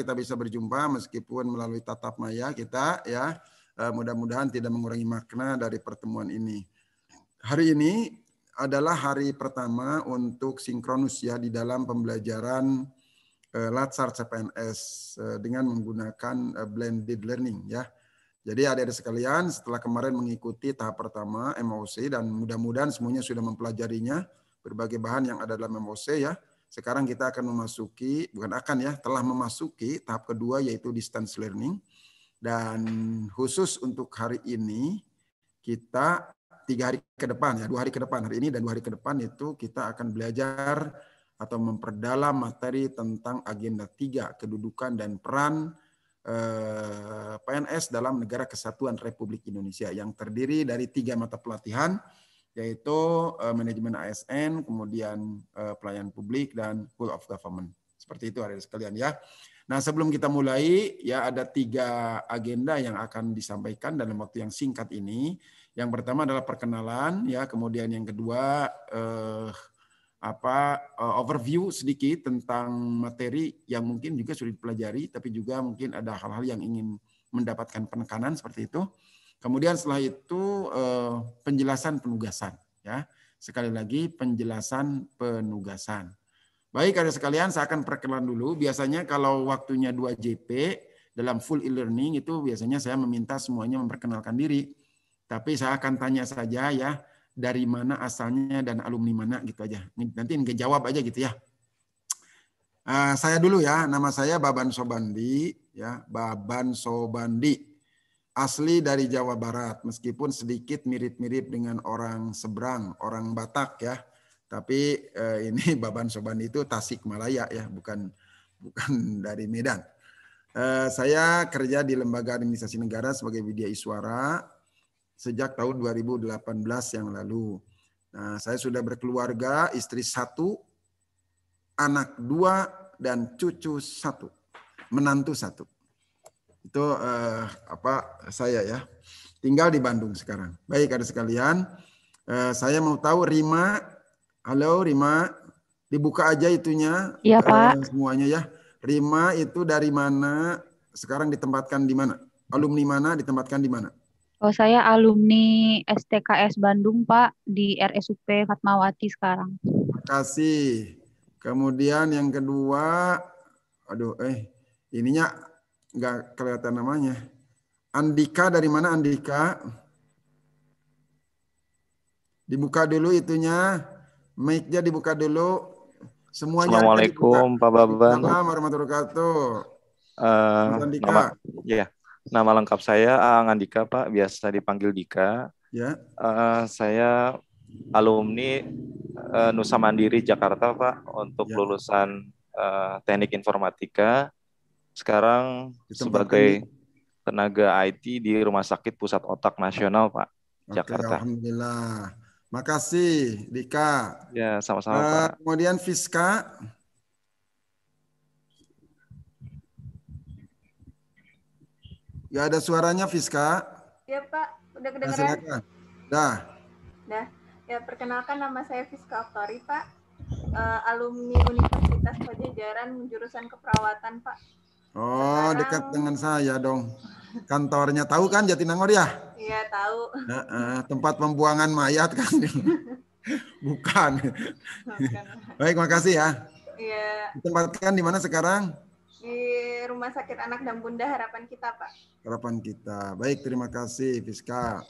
kita bisa berjumpa meskipun melalui tatap maya kita ya. Eh, mudah-mudahan tidak mengurangi makna dari pertemuan ini. Hari ini adalah hari pertama untuk sinkronus ya di dalam pembelajaran eh, Latsar CPNS eh, dengan menggunakan blended learning ya. Jadi ada adik sekalian setelah kemarin mengikuti tahap pertama MOC dan mudah-mudahan semuanya sudah mempelajarinya berbagai bahan yang ada dalam MOC ya. Sekarang kita akan memasuki, bukan akan ya, telah memasuki tahap kedua yaitu distance learning. Dan khusus untuk hari ini, kita tiga hari ke depan ya, dua hari ke depan hari ini dan dua hari ke depan itu kita akan belajar atau memperdalam materi tentang agenda tiga kedudukan dan peran eh, PNS dalam Negara Kesatuan Republik Indonesia yang terdiri dari tiga mata pelatihan yaitu uh, manajemen ASN, kemudian uh, eh, pelayan publik dan full of government. Seperti itu ada sekalian ya. Nah, sebelum kita mulai ya ada tiga agenda yang akan disampaikan dalam waktu yang singkat ini. Yang pertama adalah perkenalan ya, kemudian yang kedua eh, apa eh, overview sedikit tentang materi yang mungkin juga sudah dipelajari tapi juga mungkin ada hal-hal yang ingin mendapatkan penekanan seperti itu. Kemudian setelah itu eh, penjelasan penugasan ya. Sekali lagi penjelasan penugasan. Baik, ada sekalian saya akan perkenalan dulu. Biasanya kalau waktunya 2 JP dalam full e-learning itu biasanya saya meminta semuanya memperkenalkan diri. Tapi saya akan tanya saja ya dari mana asalnya dan alumni mana gitu aja. Nanti nggak jawab aja gitu ya. Eh, saya dulu ya, nama saya Baban Sobandi ya, Baban Sobandi asli dari Jawa Barat, meskipun sedikit mirip-mirip dengan orang seberang, orang Batak ya. Tapi eh, ini Baban Soban itu Tasik Malaya ya, bukan bukan dari Medan. Eh, saya kerja di lembaga administrasi negara sebagai Widya Iswara sejak tahun 2018 yang lalu. Nah, saya sudah berkeluarga, istri satu, anak dua, dan cucu satu, menantu satu itu eh, apa saya ya tinggal di Bandung sekarang. Baik ada sekalian, eh, saya mau tahu Rima, halo Rima, dibuka aja itunya. Iya eh, Pak. semuanya ya. Rima itu dari mana? Sekarang ditempatkan di mana? Alumni mana? Ditempatkan di mana? Oh saya alumni STKS Bandung Pak di RSUP e Fatmawati sekarang. Terima kasih. Kemudian yang kedua, aduh eh ininya nggak kelihatan namanya. Andika dari mana Andika? Dibuka dulu itunya. Mic-nya dibuka dulu. Semuanya Assalamualaikum Pak Baban. Assalamualaikum warahmatullahi wabarakatuh. Uh, Andika. Nama, ya, nama lengkap saya Ang Andika Pak, biasa dipanggil Dika. Ya. Uh, saya alumni uh, Nusa Mandiri Jakarta Pak untuk yeah. lulusan uh, Teknik Informatika sekarang sebagai ini. tenaga IT di Rumah Sakit Pusat Otak Nasional, Pak, Oke, Jakarta. Alhamdulillah. Makasih, Dika. Ya, sama-sama, uh, Pak. Kemudian Fiska. Ya ada suaranya Fiska. Ya Pak, udah nah, kedengeran. Nah, Dah. Dah. Ya perkenalkan nama saya Fiska Oktori Pak, uh, alumni Universitas Pajajaran jurusan keperawatan Pak. Oh, dekat dengan saya dong. Kantornya tahu kan Jatinangor ya? Iya, tahu. Uh, tempat pembuangan mayat kan. Bukan. Bukan. Baik, makasih ya. Iya. Ditempatkan di mana sekarang? Di Rumah Sakit Anak dan Bunda Harapan Kita, Pak. Harapan Kita. Baik, terima kasih Fiska.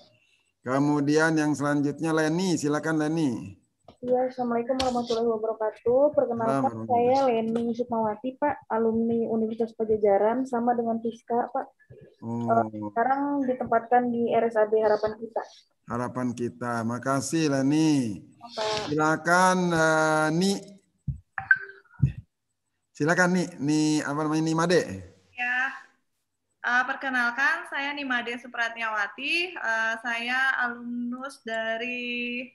Kemudian yang selanjutnya Leni, silakan Leni. Ya, Assalamualaikum warahmatullahi wabarakatuh. Perkenalkan, saya Leni Sukmawati, Pak, alumni Universitas Pajajaran, sama dengan Fiska, Pak. Oh. Eh, sekarang ditempatkan di RSAB Harapan Kita. Harapan Kita. Makasih, Leni. Silakan, uh, Ni. Silakan, Ni. Ni, apa namanya, Ni Made. Ya. Uh, perkenalkan, saya Nimade Supratnyawati. Uh, saya alumnus dari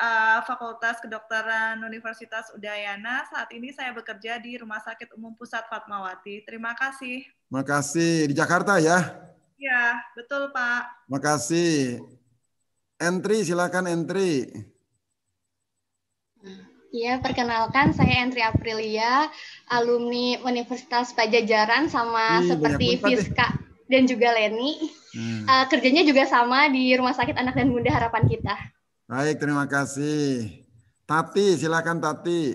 uh, Fakultas Kedokteran Universitas Udayana. Saat ini saya bekerja di Rumah Sakit Umum Pusat Fatmawati. Terima kasih. Makasih. Di Jakarta ya? Iya, betul Pak. Makasih. kasih. Entry, silakan entry. Iya, perkenalkan saya Entri Aprilia, alumni Universitas Pajajaran sama Ih, seperti Fiska dan juga Leni. Hmm. Uh, kerjanya juga sama di Rumah Sakit Anak dan Muda Harapan Kita. Baik, terima kasih. Tati, silakan Tati.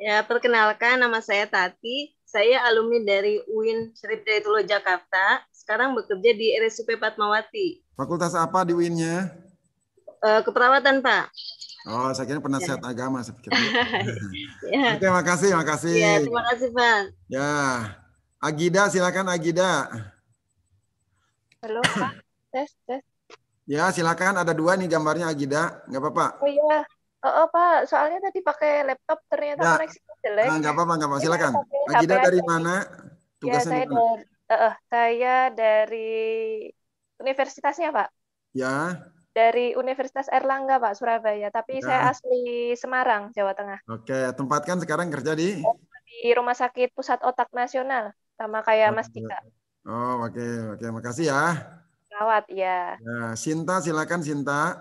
Ya, perkenalkan nama saya Tati. Saya alumni dari UIN Syarif Dayatullah Jakarta. Sekarang bekerja di RSUP Fatmawati. Fakultas apa di UIN-nya? Eh, keperawatan, Pak. Oh, saya kira penasihat ya. agama. Saya pikir. Gitu. ya. Oke, terima kasih. Ya, terima kasih, Pak. Ya. Agida, silakan Agida. Halo, Pak. Tes, tes. Ya, silakan ada dua nih gambarnya Agida, nggak apa-apa. Oh iya. Oh, oh, Pak, soalnya tadi pakai laptop ternyata nah, koneksi jelek. Nggak apa-apa, nggak apa-apa. Iya, silakan. Ya, Agida dari mana? Iya, Tugasnya ya, saya dari, uh, saya dari universitasnya, Pak. Ya. Dari Universitas Erlangga, Pak, Surabaya. Tapi ya. saya asli Semarang, Jawa Tengah. Oke, tempatkan sekarang kerja di? Oh, di Rumah Sakit Pusat Otak Nasional, sama kayak oh, Mas Dika. Ya. Oh, oke, oke. Makasih ya. Perawat, ya. ya. Nah, Sinta, silakan Sinta.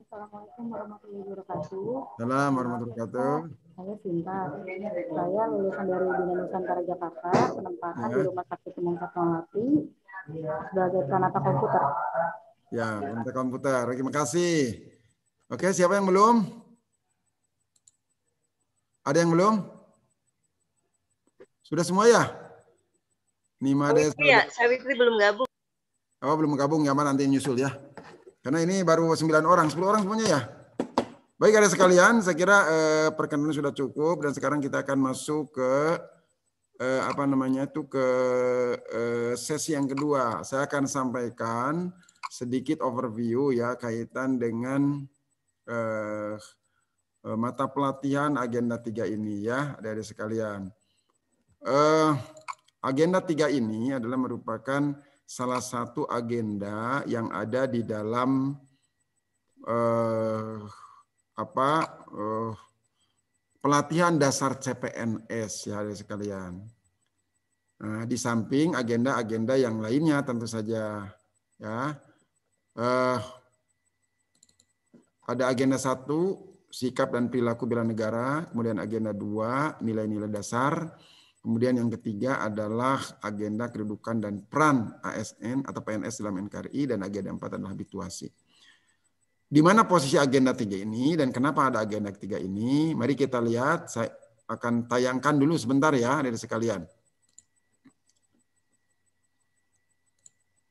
Assalamualaikum warahmatullahi wabarakatuh. Assalamualaikum warahmatullahi wabarakatuh. Saya Sinta. Saya lulusan dari Bina Nusantara Jakarta, penempatan ya. di iya. Rumah Sakit Umum Fatmawati sebagai penata komputer. Ya, penata komputer. Terima kasih. Oke, siapa yang belum? Ada yang belum? Sudah semua ya? Nima Desa. ya, Sawitri belum gabung apa belum gabung ya, nanti nyusul ya. Karena ini baru 9 orang, 10 orang semuanya ya. Baik ada sekalian, saya kira eh, perkenalan sudah cukup dan sekarang kita akan masuk ke eh, apa namanya itu ke eh, sesi yang kedua. Saya akan sampaikan sedikit overview ya kaitan dengan eh, eh mata pelatihan agenda tiga ini ya dari sekalian. Eh, agenda tiga ini adalah merupakan salah satu agenda yang ada di dalam eh, apa eh, pelatihan dasar CPNS ya sekalian. Nah, di samping agenda-agenda yang lainnya tentu saja ya. Eh, ada agenda satu sikap dan perilaku bela negara, kemudian agenda dua nilai-nilai dasar, Kemudian yang ketiga adalah agenda kedudukan dan peran ASN atau PNS dalam NKRI dan agenda empat adalah habituasi. Di mana posisi agenda tiga ini dan kenapa ada agenda ketiga ini? Mari kita lihat. Saya akan tayangkan dulu sebentar ya dari sekalian.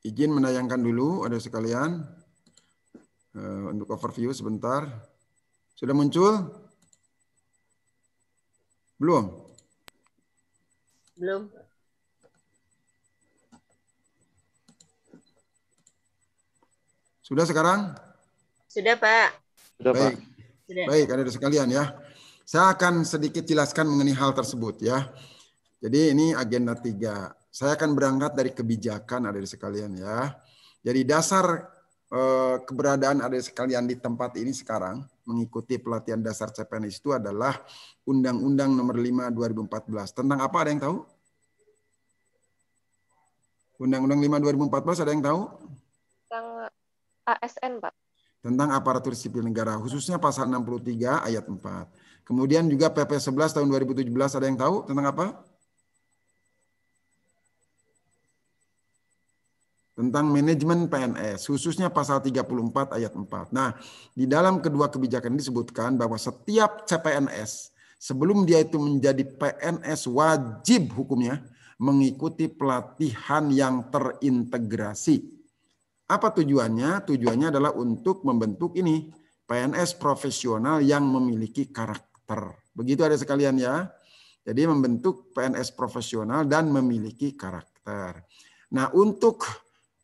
Izin menayangkan dulu ada sekalian eh, untuk overview sebentar. Sudah muncul? Belum? Belum. Sudah sekarang? Sudah, Pak. Sudah, Baik. Pak. Sudah. Baik, ada sekalian ya. Saya akan sedikit jelaskan mengenai hal tersebut ya. Jadi ini agenda tiga. Saya akan berangkat dari kebijakan ada sekalian ya. Jadi dasar eh, keberadaan ada sekalian di tempat ini sekarang mengikuti pelatihan dasar CPNS itu adalah Undang-Undang Nomor 5 2014. Tentang apa ada yang tahu? Undang-Undang 5 2014 ada yang tahu? Tentang ASN, Pak. Tentang aparatur sipil negara, khususnya pasal 63 ayat 4. Kemudian juga PP 11 tahun 2017 ada yang tahu tentang apa? tentang manajemen PNS, khususnya pasal 34 ayat 4. Nah, di dalam kedua kebijakan disebutkan bahwa setiap CPNS sebelum dia itu menjadi PNS wajib hukumnya mengikuti pelatihan yang terintegrasi. Apa tujuannya? Tujuannya adalah untuk membentuk ini PNS profesional yang memiliki karakter. Begitu ada sekalian ya. Jadi membentuk PNS profesional dan memiliki karakter. Nah, untuk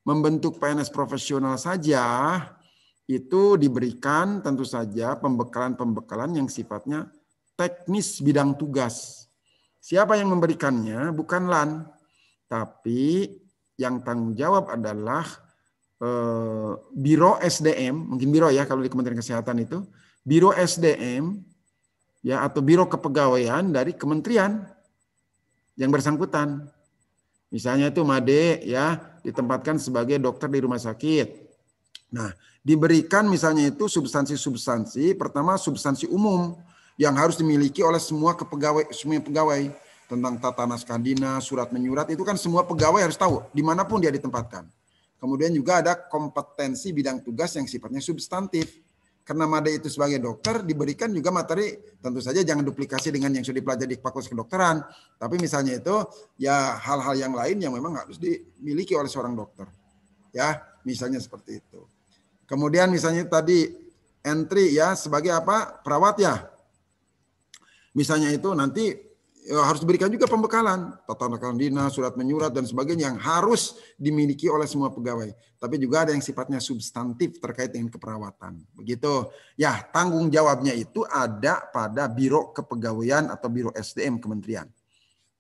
membentuk PNS profesional saja itu diberikan tentu saja pembekalan-pembekalan yang sifatnya teknis bidang tugas. Siapa yang memberikannya? Bukan LAN, tapi yang tanggung jawab adalah eh, Biro SDM, mungkin Biro ya kalau di Kementerian Kesehatan itu, Biro SDM ya atau Biro Kepegawaian dari kementerian yang bersangkutan. Misalnya itu MADE ya, ditempatkan sebagai dokter di rumah sakit. Nah, diberikan misalnya itu substansi-substansi, pertama substansi umum yang harus dimiliki oleh semua kepegawai semua pegawai tentang tata naskah dinas, surat menyurat itu kan semua pegawai harus tahu dimanapun dia ditempatkan. Kemudian juga ada kompetensi bidang tugas yang sifatnya substantif karena Made itu sebagai dokter diberikan juga materi tentu saja jangan duplikasi dengan yang sudah dipelajari di fakultas kedokteran tapi misalnya itu ya hal-hal yang lain yang memang harus dimiliki oleh seorang dokter ya misalnya seperti itu kemudian misalnya tadi entry ya sebagai apa perawat ya misalnya itu nanti ya harus diberikan juga pembekalan, tata nakal dinas, surat menyurat dan sebagainya yang harus dimiliki oleh semua pegawai. Tapi juga ada yang sifatnya substantif terkait dengan keperawatan. Begitu. Ya, tanggung jawabnya itu ada pada Biro Kepegawaian atau Biro SDM Kementerian.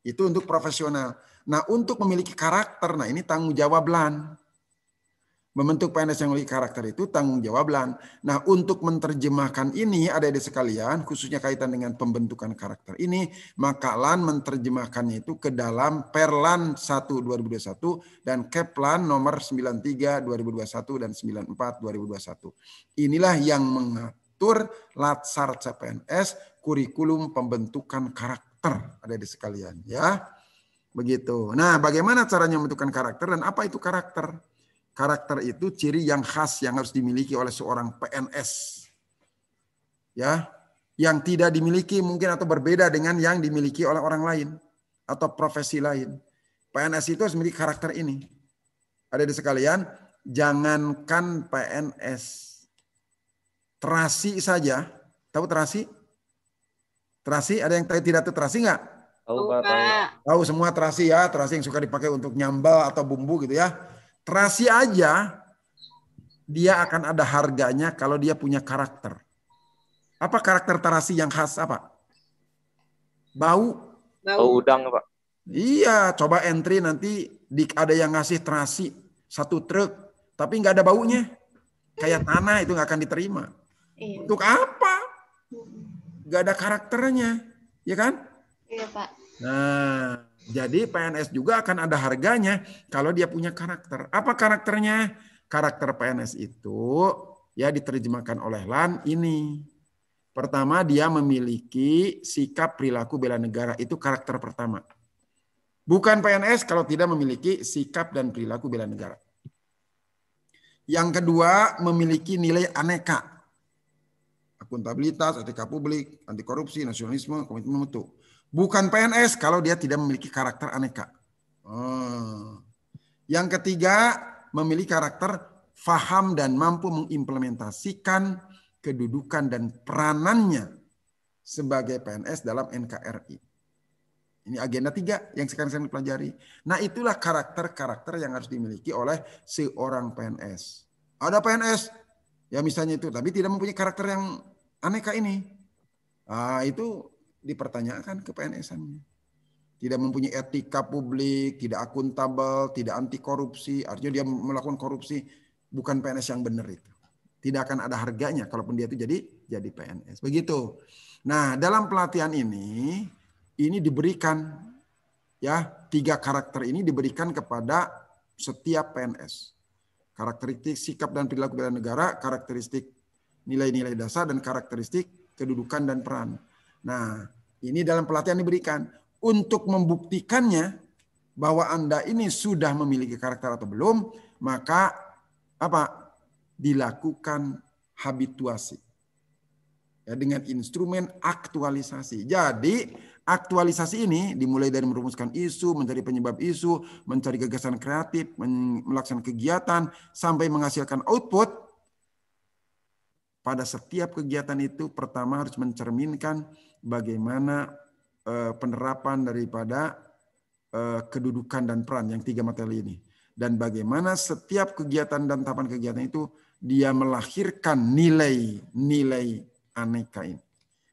Itu untuk profesional. Nah, untuk memiliki karakter, nah ini tanggung jawab lan. Membentuk PNS yang memiliki karakter itu tanggung jawab LAN. Nah, untuk menerjemahkan ini ada di sekalian, khususnya kaitan dengan pembentukan karakter ini, maka LAN menerjemahkannya itu ke dalam Perlan 1 2021 dan Keplan nomor 93 2021 dan 94 2021. Inilah yang mengatur latsar CPNS kurikulum pembentukan karakter ada di sekalian ya. Begitu. Nah, bagaimana caranya membentukkan karakter dan apa itu karakter? Karakter itu ciri yang khas yang harus dimiliki oleh seorang PNS. Ya, yang tidak dimiliki mungkin atau berbeda dengan yang dimiliki oleh orang lain atau profesi lain. PNS itu harus memiliki karakter ini. Ada di sekalian, jangankan PNS. Terasi saja, tahu terasi? Terasi, ada yang tidak tahu terasi nggak? Tahu, Pak. Tahu semua terasi ya, terasi yang suka dipakai untuk nyambal atau bumbu gitu ya. Terasi aja dia akan ada harganya kalau dia punya karakter. Apa karakter terasi yang khas apa? Bau. Bau udang, Pak. Iya, coba entry nanti di, ada yang ngasih terasi satu truk, tapi nggak ada baunya. Kayak tanah itu nggak akan diterima. Iya. Untuk apa? Nggak ada karakternya, ya kan? Iya, Pak. Nah, jadi PNS juga akan ada harganya kalau dia punya karakter. Apa karakternya? Karakter PNS itu ya diterjemahkan oleh Lan ini. Pertama dia memiliki sikap perilaku bela negara itu karakter pertama. Bukan PNS kalau tidak memiliki sikap dan perilaku bela negara. Yang kedua memiliki nilai aneka. Akuntabilitas, etika publik, anti korupsi, nasionalisme, komitmen mutu. Bukan PNS kalau dia tidak memiliki karakter aneka. Oh. Yang ketiga, memiliki karakter faham dan mampu mengimplementasikan kedudukan dan peranannya sebagai PNS dalam NKRI. Ini agenda tiga yang sekarang saya pelajari. Nah itulah karakter-karakter yang harus dimiliki oleh seorang PNS. Ada PNS, ya misalnya itu, tapi tidak mempunyai karakter yang aneka ini. Nah, itu dipertanyakan ke pns Tidak mempunyai etika publik, tidak akuntabel, tidak anti korupsi, artinya dia melakukan korupsi bukan PNS yang benar itu. Tidak akan ada harganya kalaupun dia itu jadi jadi PNS. Begitu. Nah, dalam pelatihan ini ini diberikan ya tiga karakter ini diberikan kepada setiap PNS. Karakteristik sikap dan perilaku bela negara, karakteristik nilai-nilai dasar dan karakteristik kedudukan dan peran. Nah, ini dalam pelatihan diberikan untuk membuktikannya bahwa Anda ini sudah memiliki karakter atau belum, maka apa? dilakukan habituasi. Ya, dengan instrumen aktualisasi. Jadi aktualisasi ini dimulai dari merumuskan isu, mencari penyebab isu, mencari gagasan kreatif, melaksanakan kegiatan, sampai menghasilkan output. Pada setiap kegiatan itu pertama harus mencerminkan bagaimana uh, penerapan daripada uh, kedudukan dan peran yang tiga materi ini dan bagaimana setiap kegiatan dan tahapan kegiatan itu dia melahirkan nilai-nilai aneka ini.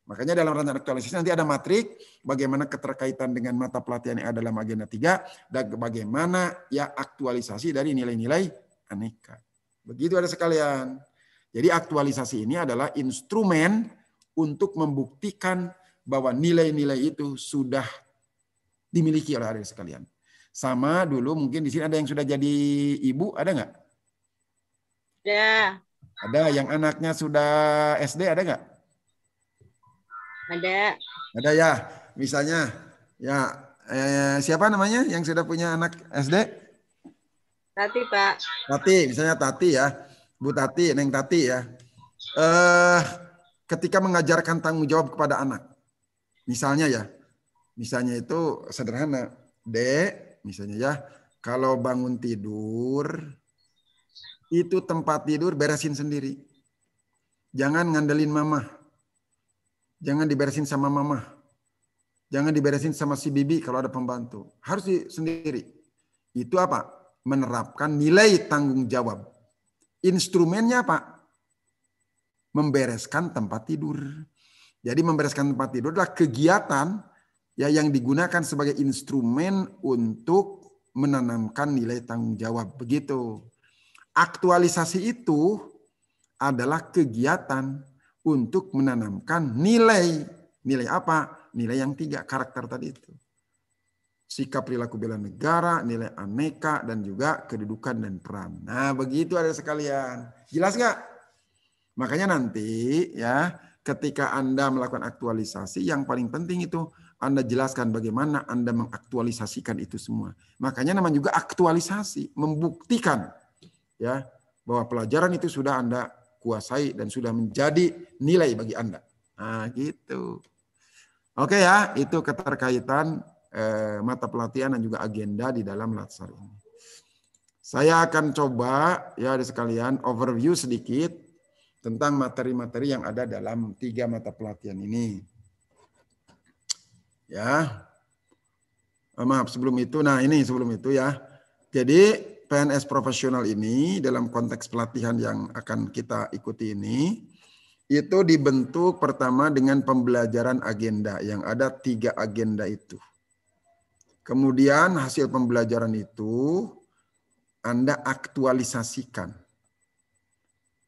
Makanya dalam rancangan aktualisasi nanti ada matrik bagaimana keterkaitan dengan mata pelatihan yang ada dalam agenda 3 dan bagaimana ya aktualisasi dari nilai-nilai aneka. Begitu ada sekalian. Jadi aktualisasi ini adalah instrumen untuk membuktikan bahwa nilai-nilai itu sudah dimiliki oleh adik sekalian. Sama dulu mungkin di sini ada yang sudah jadi ibu, ada nggak? Ada. Ada yang anaknya sudah SD, ada nggak? Ada. Ada ya, misalnya ya eh, siapa namanya yang sudah punya anak SD? Tati Pak. Tati, misalnya Tati ya, Bu Tati, Neng Tati ya. Eh, ketika mengajarkan tanggung jawab kepada anak. Misalnya ya, misalnya itu sederhana. Dek, misalnya ya, kalau bangun tidur, itu tempat tidur beresin sendiri. Jangan ngandelin mama. Jangan diberesin sama mama. Jangan diberesin sama si bibi kalau ada pembantu. Harus di, sendiri. Itu apa? Menerapkan nilai tanggung jawab. Instrumennya apa? membereskan tempat tidur. Jadi membereskan tempat tidur adalah kegiatan ya yang digunakan sebagai instrumen untuk menanamkan nilai tanggung jawab begitu. Aktualisasi itu adalah kegiatan untuk menanamkan nilai. Nilai apa? Nilai yang tiga karakter tadi itu. Sikap perilaku bela negara, nilai aneka, dan juga kedudukan dan peran. Nah begitu ada sekalian. Jelas nggak? Makanya nanti ya ketika Anda melakukan aktualisasi yang paling penting itu Anda jelaskan bagaimana Anda mengaktualisasikan itu semua. Makanya namanya juga aktualisasi, membuktikan ya bahwa pelajaran itu sudah Anda kuasai dan sudah menjadi nilai bagi Anda. Nah, gitu. Oke ya, itu keterkaitan eh, mata pelatihan dan juga agenda di dalam latsar ini. Saya akan coba ya di sekalian overview sedikit tentang materi-materi yang ada dalam tiga mata pelatihan ini. Ya, ah, maaf sebelum itu, nah ini sebelum itu ya. Jadi PNS profesional ini dalam konteks pelatihan yang akan kita ikuti ini, itu dibentuk pertama dengan pembelajaran agenda yang ada tiga agenda itu. Kemudian hasil pembelajaran itu Anda aktualisasikan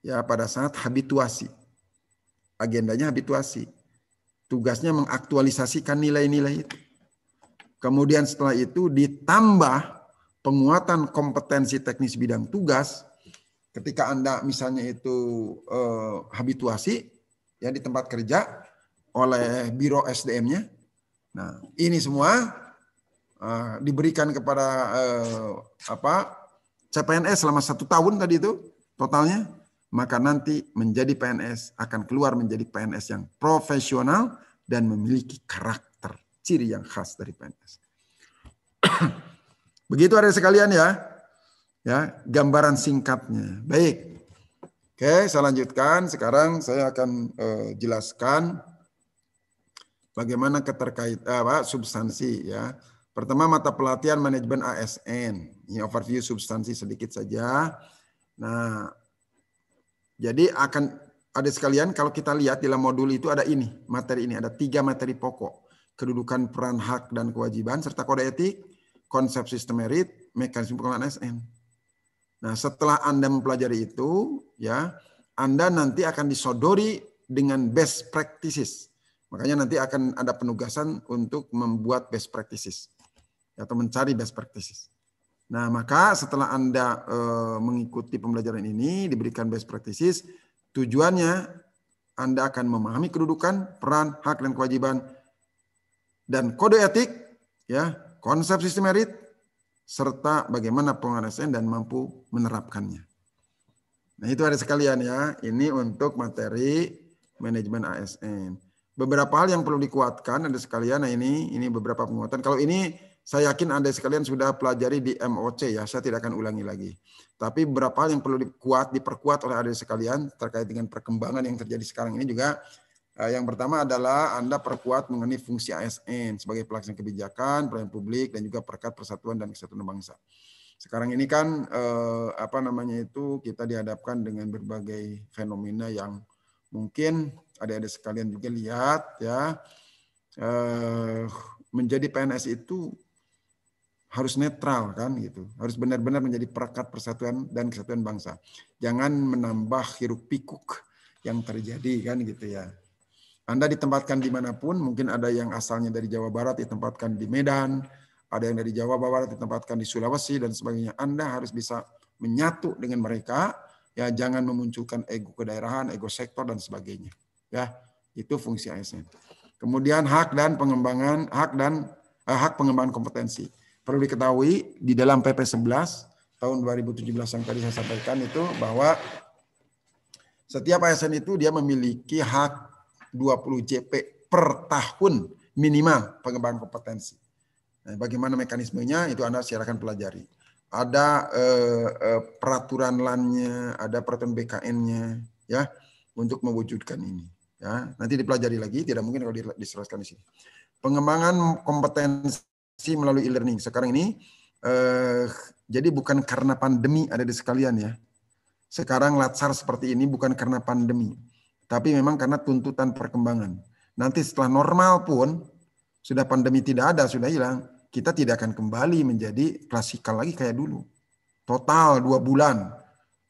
ya pada saat habituasi. Agendanya habituasi. Tugasnya mengaktualisasikan nilai-nilai itu. Kemudian setelah itu ditambah penguatan kompetensi teknis bidang tugas ketika Anda misalnya itu eh, habituasi ya di tempat kerja oleh biro SDM-nya. Nah, ini semua eh, diberikan kepada eh, apa CPNS selama satu tahun tadi itu totalnya maka nanti menjadi PNS akan keluar menjadi PNS yang profesional dan memiliki karakter, ciri yang khas dari PNS. Begitu ada sekalian ya. Ya, gambaran singkatnya. Baik. Oke, saya lanjutkan. Sekarang saya akan uh, jelaskan bagaimana keterkait eh, apa substansi ya. Pertama mata pelatihan manajemen ASN. Ini overview substansi sedikit saja. Nah, jadi akan ada sekalian kalau kita lihat dalam modul itu ada ini, materi ini ada tiga materi pokok. Kedudukan peran hak dan kewajiban serta kode etik, konsep sistem merit, mekanisme pengelolaan ASN. Nah, setelah Anda mempelajari itu, ya, Anda nanti akan disodori dengan best practices. Makanya nanti akan ada penugasan untuk membuat best practices atau mencari best practices. Nah, maka setelah Anda e, mengikuti pembelajaran ini, diberikan best practices, tujuannya Anda akan memahami kedudukan, peran, hak, dan kewajiban, dan kode etik, ya konsep sistem merit, serta bagaimana pengarasan dan mampu menerapkannya. Nah, itu ada sekalian ya. Ini untuk materi manajemen ASN. Beberapa hal yang perlu dikuatkan ada sekalian. Nah, ini ini beberapa penguatan. Kalau ini saya yakin Anda sekalian sudah pelajari di MOC ya, saya tidak akan ulangi lagi. Tapi berapa hal yang perlu dikuat, diperkuat oleh Anda sekalian terkait dengan perkembangan yang terjadi sekarang ini juga eh, yang pertama adalah Anda perkuat mengenai fungsi ASN sebagai pelaksana kebijakan, pelayan publik, dan juga perkat persatuan dan kesatuan bangsa. Sekarang ini kan eh, apa namanya itu kita dihadapkan dengan berbagai fenomena yang mungkin ada-ada sekalian juga lihat ya eh, menjadi PNS itu harus netral kan gitu. Harus benar-benar menjadi perekat persatuan dan kesatuan bangsa. Jangan menambah hiruk pikuk yang terjadi kan gitu ya. Anda ditempatkan dimanapun, mungkin ada yang asalnya dari Jawa Barat ditempatkan di Medan, ada yang dari Jawa Barat ditempatkan di Sulawesi dan sebagainya. Anda harus bisa menyatu dengan mereka, ya jangan memunculkan ego kedaerahan, ego sektor dan sebagainya. Ya, itu fungsi ASN. Kemudian hak dan pengembangan hak dan eh, hak pengembangan kompetensi perlu diketahui di dalam PP 11 tahun 2017 yang tadi saya sampaikan itu bahwa setiap ASN itu dia memiliki hak 20 JP per tahun minimal pengembangan kompetensi. Nah, bagaimana mekanismenya itu Anda silakan pelajari. Ada eh, eh, peraturan lannya, ada peraturan BKN-nya ya untuk mewujudkan ini ya. Nanti dipelajari lagi, tidak mungkin kalau diselaskan di sini. Pengembangan kompetensi si melalui e-learning. Sekarang ini eh, jadi bukan karena pandemi ada di sekalian ya. Sekarang latsar seperti ini bukan karena pandemi, tapi memang karena tuntutan perkembangan. Nanti setelah normal pun sudah pandemi tidak ada, sudah hilang, kita tidak akan kembali menjadi klasikal lagi kayak dulu. Total dua bulan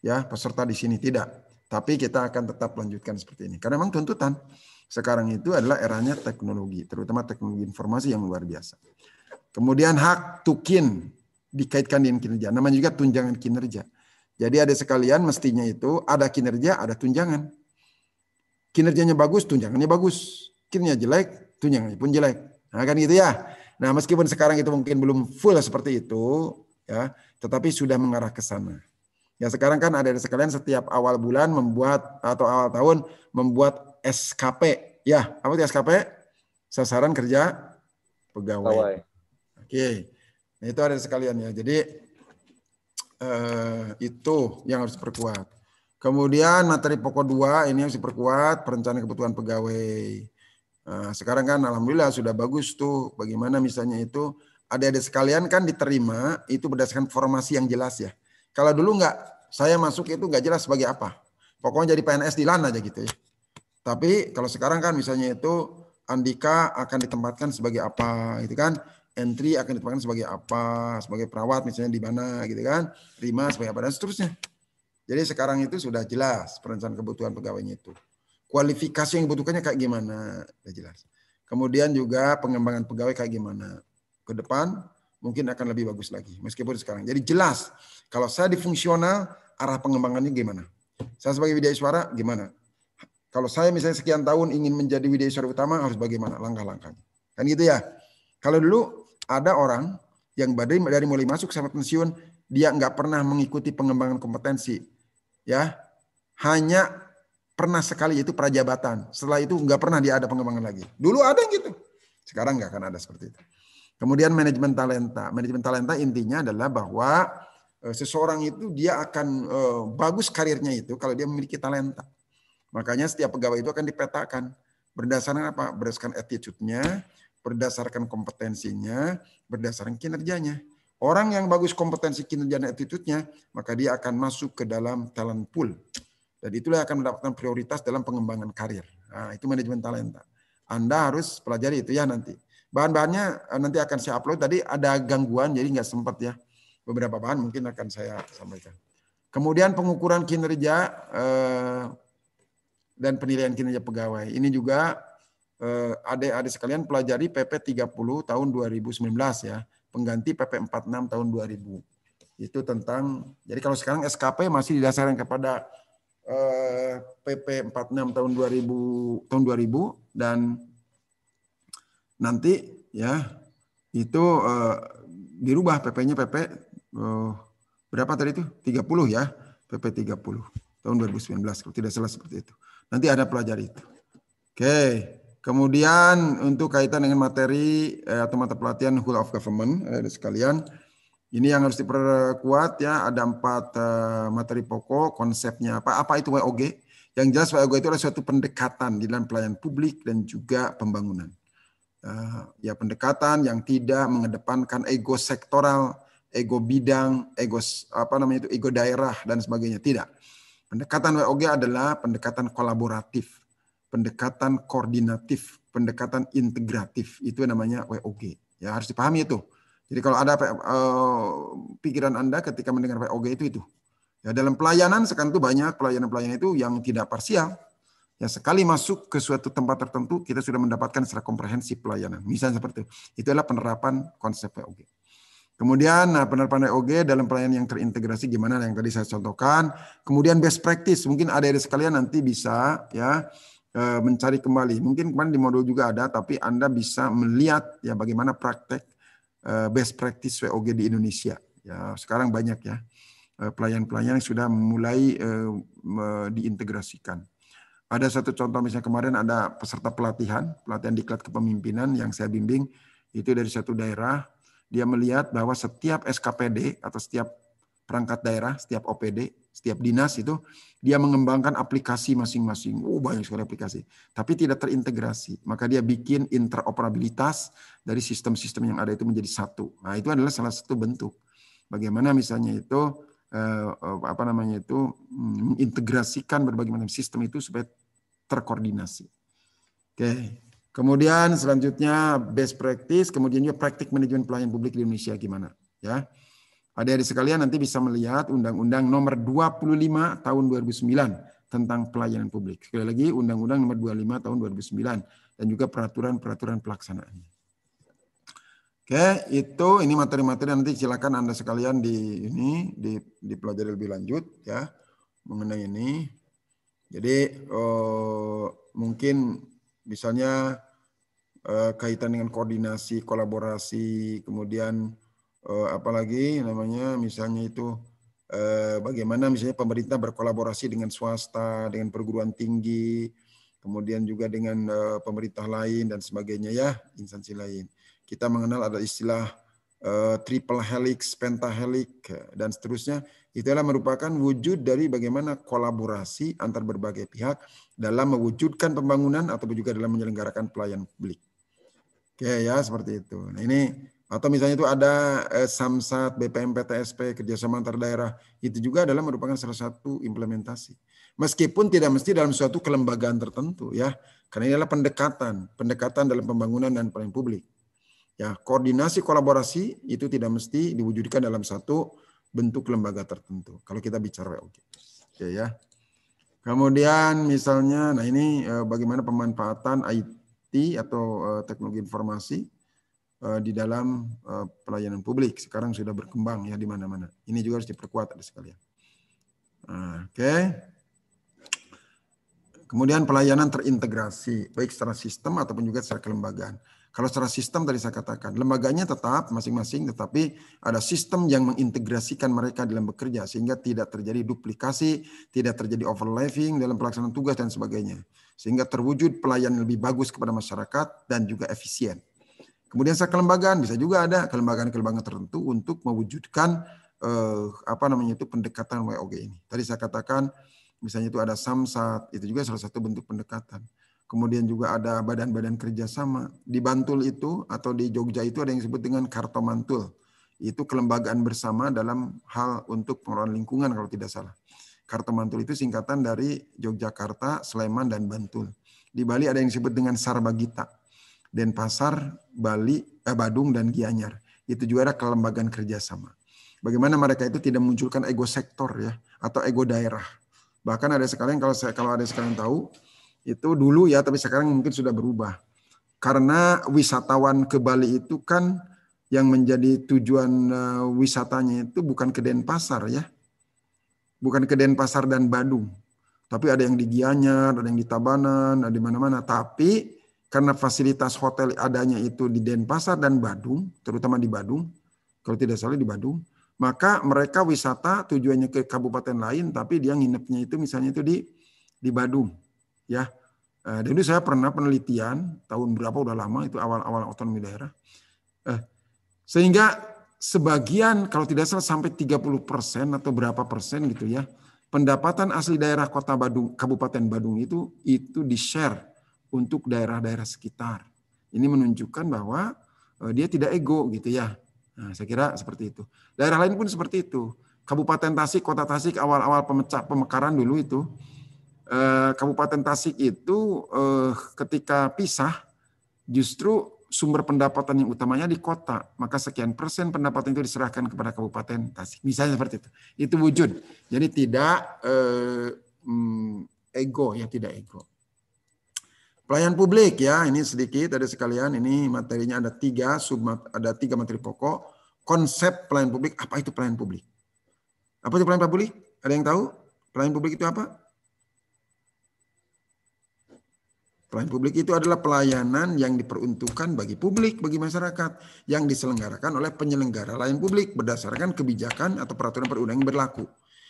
ya peserta di sini tidak. Tapi kita akan tetap lanjutkan seperti ini. Karena memang tuntutan sekarang itu adalah eranya teknologi, terutama teknologi informasi yang luar biasa. Kemudian hak tukin dikaitkan dengan kinerja. Namanya juga tunjangan kinerja. Jadi ada sekalian mestinya itu ada kinerja, ada tunjangan. Kinerjanya bagus, tunjangannya bagus. Kinerjanya jelek, tunjangannya pun jelek. Nah kan gitu ya. Nah meskipun sekarang itu mungkin belum full seperti itu, ya, tetapi sudah mengarah ke sana. Ya sekarang kan ada sekalian setiap awal bulan membuat atau awal tahun membuat SKP. Ya, apa itu SKP? Sasaran kerja pegawai. pegawai. Oke. Nah, itu ada sekalian ya. Jadi eh, itu yang harus diperkuat. Kemudian materi pokok dua ini harus diperkuat perencanaan kebutuhan pegawai. Nah, sekarang kan alhamdulillah sudah bagus tuh. Bagaimana misalnya itu ada-ada sekalian kan diterima itu berdasarkan formasi yang jelas ya. Kalau dulu nggak saya masuk itu nggak jelas sebagai apa. Pokoknya jadi PNS di LAN aja gitu ya. Tapi kalau sekarang kan misalnya itu Andika akan ditempatkan sebagai apa gitu kan entry akan ditempatkan sebagai apa, sebagai perawat misalnya di mana gitu kan, terima sebagai apa dan seterusnya. Jadi sekarang itu sudah jelas perencanaan kebutuhan pegawainya itu. Kualifikasi yang dibutuhkannya kayak gimana, sudah jelas. Kemudian juga pengembangan pegawai kayak gimana. Ke depan mungkin akan lebih bagus lagi meskipun sekarang. Jadi jelas kalau saya di fungsional arah pengembangannya gimana. Saya sebagai widya suara gimana. Kalau saya misalnya sekian tahun ingin menjadi widya suara utama harus bagaimana langkah-langkahnya. Kan gitu ya. Kalau dulu ada orang yang dari, dari mulai masuk sampai pensiun dia nggak pernah mengikuti pengembangan kompetensi ya hanya pernah sekali yaitu prajabatan setelah itu nggak pernah dia ada pengembangan lagi dulu ada yang gitu sekarang nggak akan ada seperti itu kemudian manajemen talenta manajemen talenta intinya adalah bahwa eh, seseorang itu dia akan e, bagus karirnya itu kalau dia memiliki talenta makanya setiap pegawai itu akan dipetakan berdasarkan apa berdasarkan attitude-nya berdasarkan kompetensinya, berdasarkan kinerjanya. Orang yang bagus kompetensi kinerja dan attitude-nya, maka dia akan masuk ke dalam talent pool. Dan itulah yang akan mendapatkan prioritas dalam pengembangan karir. Nah, itu manajemen talenta. Anda harus pelajari itu ya nanti. Bahan-bahannya eh, nanti akan saya upload. Tadi ada gangguan jadi nggak sempat ya. Beberapa bahan mungkin akan saya sampaikan. Kemudian pengukuran kinerja eh, dan penilaian kinerja pegawai. Ini juga Eh, adik-adik sekalian pelajari PP 30 tahun 2019 ya, pengganti PP 46 tahun 2000. Itu tentang jadi kalau sekarang SKP masih didasarkan kepada eh, PP 46 tahun 2000 tahun 2000 dan nanti ya itu eh, dirubah PP-nya PP eh, berapa tadi itu? 30 ya, PP 30 tahun 2019 kalau tidak salah seperti itu. Nanti ada pelajari itu. Oke. Okay. Kemudian untuk kaitan dengan materi eh, atau mata pelatihan Whole of Government eh, sekalian, ini yang harus diperkuat ya. Ada empat eh, materi pokok, konsepnya apa? Apa itu WOG? Yang jelas WOG itu adalah suatu pendekatan di dalam pelayanan publik dan juga pembangunan. Uh, ya pendekatan yang tidak mengedepankan ego sektoral, ego bidang, ego apa namanya itu ego daerah dan sebagainya tidak. Pendekatan WOG adalah pendekatan kolaboratif pendekatan koordinatif, pendekatan integratif itu namanya WOG. Ya harus dipahami itu. Jadi kalau ada uh, pikiran Anda ketika mendengar WOG itu itu. Ya dalam pelayanan sekarang itu banyak pelayanan-pelayanan itu yang tidak parsial. Ya sekali masuk ke suatu tempat tertentu kita sudah mendapatkan secara komprehensif pelayanan. Misalnya seperti itu. Itu adalah penerapan konsep WOG. Kemudian nah, penerapan WOG dalam pelayanan yang terintegrasi gimana yang tadi saya contohkan. Kemudian best practice mungkin ada dari sekalian nanti bisa ya Eh, mencari kembali. Mungkin kemarin di modul juga ada, tapi Anda bisa melihat ya bagaimana praktek eh, best practice WOG di Indonesia. Ya, sekarang banyak ya eh, pelayan-pelayan yang sudah mulai diintegrasikan. Ada satu contoh misalnya kemarin ada peserta pelatihan, pelatihan diklat kepemimpinan yang saya bimbing, itu dari satu daerah, dia melihat bahwa setiap SKPD atau setiap perangkat daerah, setiap OPD setiap dinas itu dia mengembangkan aplikasi masing-masing. Oh, banyak sekali aplikasi. Tapi tidak terintegrasi. Maka dia bikin interoperabilitas dari sistem-sistem yang ada itu menjadi satu. Nah, itu adalah salah satu bentuk. Bagaimana misalnya itu eh, apa namanya itu hmm, mengintegrasikan berbagai macam sistem itu supaya terkoordinasi. Oke. Kemudian selanjutnya best practice, kemudian juga praktik manajemen pelayanan publik di Indonesia gimana, ya. Adik-adik sekalian nanti bisa melihat Undang-Undang Nomor 25 Tahun 2009 tentang pelayanan publik. Sekali lagi Undang-Undang Nomor 25 Tahun 2009 dan juga peraturan-peraturan pelaksanaannya. Oke, itu ini materi-materi nanti silakan Anda sekalian di ini di, dipelajari lebih lanjut ya mengenai ini. Jadi eh, mungkin misalnya eh, kaitan dengan koordinasi, kolaborasi, kemudian uh, apalagi namanya misalnya itu uh, bagaimana misalnya pemerintah berkolaborasi dengan swasta, dengan perguruan tinggi, kemudian juga dengan uh, pemerintah lain dan sebagainya ya, instansi lain. Kita mengenal ada istilah uh, triple helix, pentahelix dan seterusnya. Itulah merupakan wujud dari bagaimana kolaborasi antar berbagai pihak dalam mewujudkan pembangunan ataupun juga dalam menyelenggarakan pelayanan publik. Oke ya, seperti itu. Nah, ini atau misalnya itu ada eh, Samsat, BPM, PTSP, kerjasama antar daerah. Itu juga adalah merupakan salah satu implementasi. Meskipun tidak mesti dalam suatu kelembagaan tertentu ya. Karena ini adalah pendekatan. Pendekatan dalam pembangunan dan pelayanan publik. Ya, koordinasi kolaborasi itu tidak mesti diwujudkan dalam satu bentuk lembaga tertentu. Kalau kita bicara WOG. Oke ya. Kemudian misalnya, nah ini eh, bagaimana pemanfaatan IT atau eh, teknologi informasi Eh, di dalam eh, pelayanan publik. Sekarang sudah berkembang ya di mana-mana. Ini juga harus diperkuat ada sekalian. Nah, oke. Kemudian pelayanan terintegrasi baik secara sistem ataupun juga secara kelembagaan. Kalau secara sistem tadi saya katakan, lembaganya tetap masing-masing tetapi ada sistem yang mengintegrasikan mereka dalam bekerja sehingga tidak terjadi duplikasi, tidak terjadi overlapping dalam pelaksanaan tugas dan sebagainya. Sehingga terwujud pelayanan lebih bagus kepada masyarakat dan juga efisien. Kemudian saya kelembagaan bisa juga ada kelembagaan-kelembagaan tertentu untuk mewujudkan eh, apa namanya itu pendekatan WOG ini. Tadi saya katakan misalnya itu ada samsat, itu juga salah satu bentuk pendekatan. Kemudian juga ada badan-badan kerjasama. Di Bantul itu atau di Jogja itu ada yang disebut dengan kartomantul. Itu kelembagaan bersama dalam hal untuk pengelolaan lingkungan kalau tidak salah. Kartomantul itu singkatan dari Yogyakarta, Sleman, dan Bantul. Di Bali ada yang disebut dengan Sarbagita Denpasar, Bali, eh, Badung, dan Gianyar. Itu juga ada kelembagaan kerjasama. Bagaimana mereka itu tidak munculkan ego sektor ya atau ego daerah. Bahkan ada sekalian kalau saya kalau ada sekalian tahu itu dulu ya tapi sekarang mungkin sudah berubah. Karena wisatawan ke Bali itu kan yang menjadi tujuan eh, wisatanya itu bukan ke Denpasar ya. Bukan ke Denpasar dan Badung. Tapi ada yang di Gianyar, ada yang di Tabanan, ada di mana-mana. Tapi karena fasilitas hotel adanya itu di Denpasar dan Badung, terutama di Badung, kalau tidak salah di Badung, maka mereka wisata tujuannya ke kabupaten lain, tapi dia nginepnya itu misalnya itu di di Badung, ya. Eh, dulu saya pernah penelitian tahun berapa udah lama itu awal-awal otonomi daerah, eh, sehingga sebagian kalau tidak salah sampai 30 persen atau berapa persen gitu ya pendapatan asli daerah kota Badung, Kabupaten Badung itu itu di share untuk daerah-daerah sekitar. Ini menunjukkan bahwa eh, dia tidak ego gitu ya. Nah, saya kira seperti itu. Daerah lain pun seperti itu. Kabupaten Tasik, Kota Tasik awal-awal pemecah pemekaran dulu itu eh, Kabupaten Tasik itu eh, ketika pisah justru sumber pendapatan yang utamanya di kota, maka sekian persen pendapatan itu diserahkan kepada Kabupaten Tasik. Misalnya seperti itu. Itu wujud. Jadi tidak eh, mm, ego ya, tidak ego. Pelayan publik ya, ini sedikit ada sekalian. Ini materinya ada tiga sub ada tiga materi pokok. Konsep pelayan publik, apa itu pelayan publik? Apa itu pelayan publik? Ada yang tahu? Pelayan publik itu apa? Pelayan publik itu adalah pelayanan yang diperuntukkan bagi publik, bagi masyarakat, yang diselenggarakan oleh penyelenggara lain publik berdasarkan kebijakan atau peraturan perundang yang berlaku.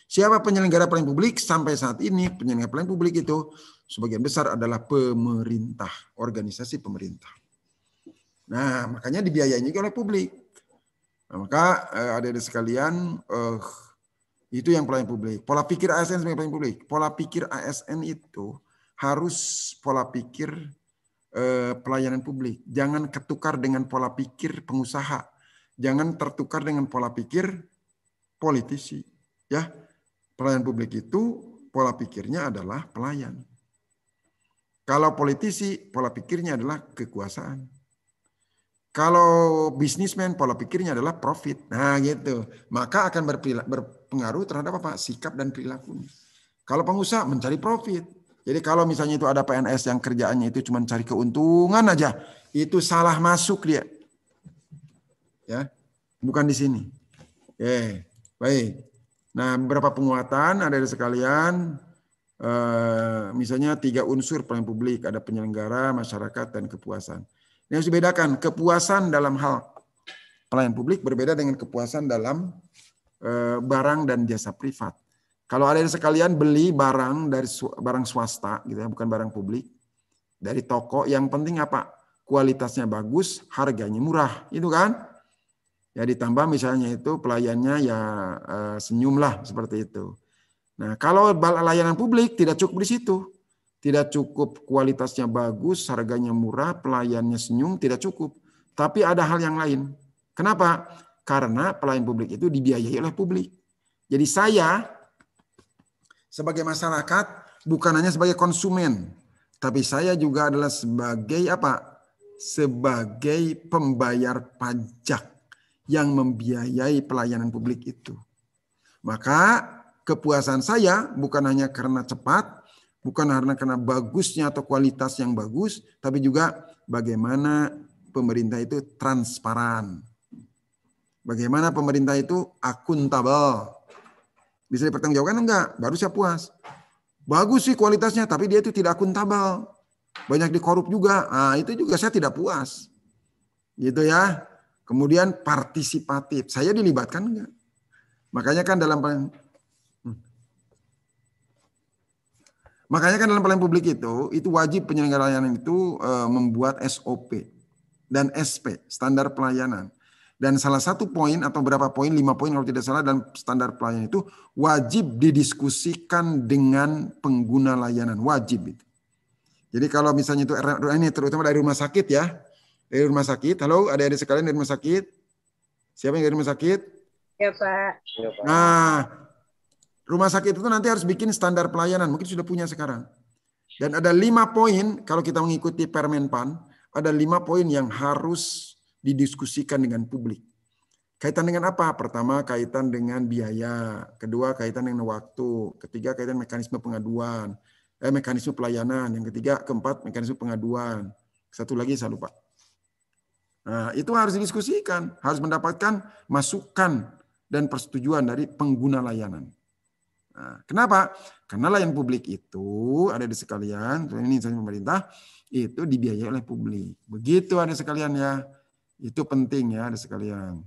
Siapa penyelenggara pelayan publik? Sampai saat ini penyelenggara pelayan publik itu sebagian besar adalah pemerintah, organisasi pemerintah. Nah, makanya dibiayainya oleh publik. Nah, maka eh, ada-ada sekalian eh, itu yang pelayan publik. Pola pikir ASN sebagai pelayan publik. Pola pikir ASN itu harus pola pikir eh, pelayanan publik. Jangan ketukar dengan pola pikir pengusaha. Jangan tertukar dengan pola pikir politisi. Ya, pelayan publik itu pola pikirnya adalah pelayan. Kalau politisi, pola pikirnya adalah kekuasaan. Kalau bisnismen, pola pikirnya adalah profit. Nah gitu. Maka akan berpengaruh terhadap apa? Sikap dan perilaku. Kalau pengusaha, mencari profit. Jadi kalau misalnya itu ada PNS yang kerjaannya itu cuma cari keuntungan aja, itu salah masuk dia. Ya, bukan di sini. Oke, eh, baik. Nah, beberapa penguatan ada di sekalian. Eh, misalnya tiga unsur pelayan publik, ada penyelenggara, masyarakat, dan kepuasan. Ini harus dibedakan, kepuasan dalam hal pelayan publik berbeda dengan kepuasan dalam eh, barang dan jasa privat. Kalau ada yang sekalian beli barang dari barang swasta, gitu ya, bukan barang publik, dari toko, yang penting apa? Kualitasnya bagus, harganya murah, itu kan? Ya ditambah misalnya itu pelayannya ya eh, senyumlah seperti itu. Nah, kalau layanan publik tidak cukup di situ. Tidak cukup kualitasnya bagus, harganya murah, pelayannya senyum, tidak cukup. Tapi ada hal yang lain. Kenapa? Karena pelayan publik itu dibiayai oleh publik. Jadi saya sebagai masyarakat bukan hanya sebagai konsumen, tapi saya juga adalah sebagai apa? Sebagai pembayar pajak yang membiayai pelayanan publik itu. Maka kepuasan saya bukan hanya karena cepat, bukan karena karena bagusnya atau kualitas yang bagus, tapi juga bagaimana pemerintah itu transparan. Bagaimana pemerintah itu akuntabel. Bisa dipertanggungjawabkan enggak? Baru saya puas. Bagus sih kualitasnya, tapi dia itu tidak akuntabel. Banyak dikorup juga. Ah, itu juga saya tidak puas. Gitu ya. Kemudian partisipatif. Saya dilibatkan enggak? Makanya kan dalam Makanya kan dalam pelayanan publik itu, itu wajib penyelenggara layanan itu e, membuat SOP dan SP, standar pelayanan. Dan salah satu poin atau berapa poin, lima poin kalau tidak salah dan standar pelayanan itu wajib didiskusikan dengan pengguna layanan, wajib itu. Jadi kalau misalnya itu ini terutama dari rumah sakit ya, dari rumah sakit. Halo, ada adik sekalian dari rumah sakit? Siapa yang dari rumah sakit? Ya Pak. Nah, rumah sakit itu nanti harus bikin standar pelayanan. Mungkin sudah punya sekarang. Dan ada lima poin kalau kita mengikuti Permenpan, ada lima poin yang harus didiskusikan dengan publik. Kaitan dengan apa? Pertama, kaitan dengan biaya. Kedua, kaitan dengan waktu. Ketiga, kaitan mekanisme pengaduan. Eh, mekanisme pelayanan. Yang ketiga, keempat, mekanisme pengaduan. Satu lagi saya lupa. Nah, itu harus didiskusikan, harus mendapatkan masukan dan persetujuan dari pengguna layanan. Nah, kenapa? Karena layan publik itu ada di sekalian, ini instansi pemerintah, itu dibiayai oleh publik. Begitu ada sekalian ya. Itu penting ya ada sekalian.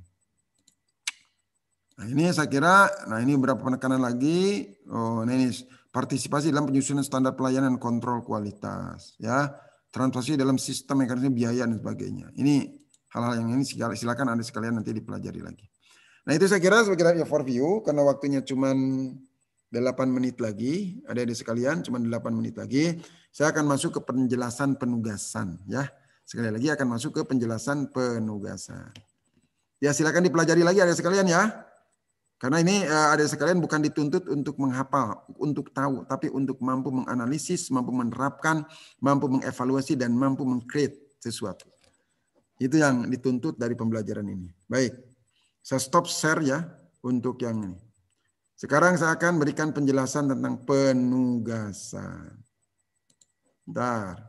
Nah ini saya kira, nah ini beberapa penekanan lagi. Oh, nah ini partisipasi dalam penyusunan standar pelayanan kontrol kualitas. ya Transparansi dalam sistem mekanisme biaya dan sebagainya. Ini hal-hal yang ini silakan ada sekalian nanti dipelajari lagi. Nah itu saya kira sebagai ya, review karena waktunya cuman 8 menit lagi, ada di sekalian cuma 8 menit lagi. Saya akan masuk ke penjelasan penugasan ya. Sekali lagi akan masuk ke penjelasan penugasan. Ya silakan dipelajari lagi ada sekalian ya. Karena ini eh, ada sekalian bukan dituntut untuk menghafal, untuk tahu, tapi untuk mampu menganalisis, mampu menerapkan, mampu mengevaluasi dan mampu mengcreate sesuatu. Itu yang dituntut dari pembelajaran ini. Baik. Saya stop share ya untuk yang ini. Sekarang saya akan berikan penjelasan tentang penugasan. Bentar.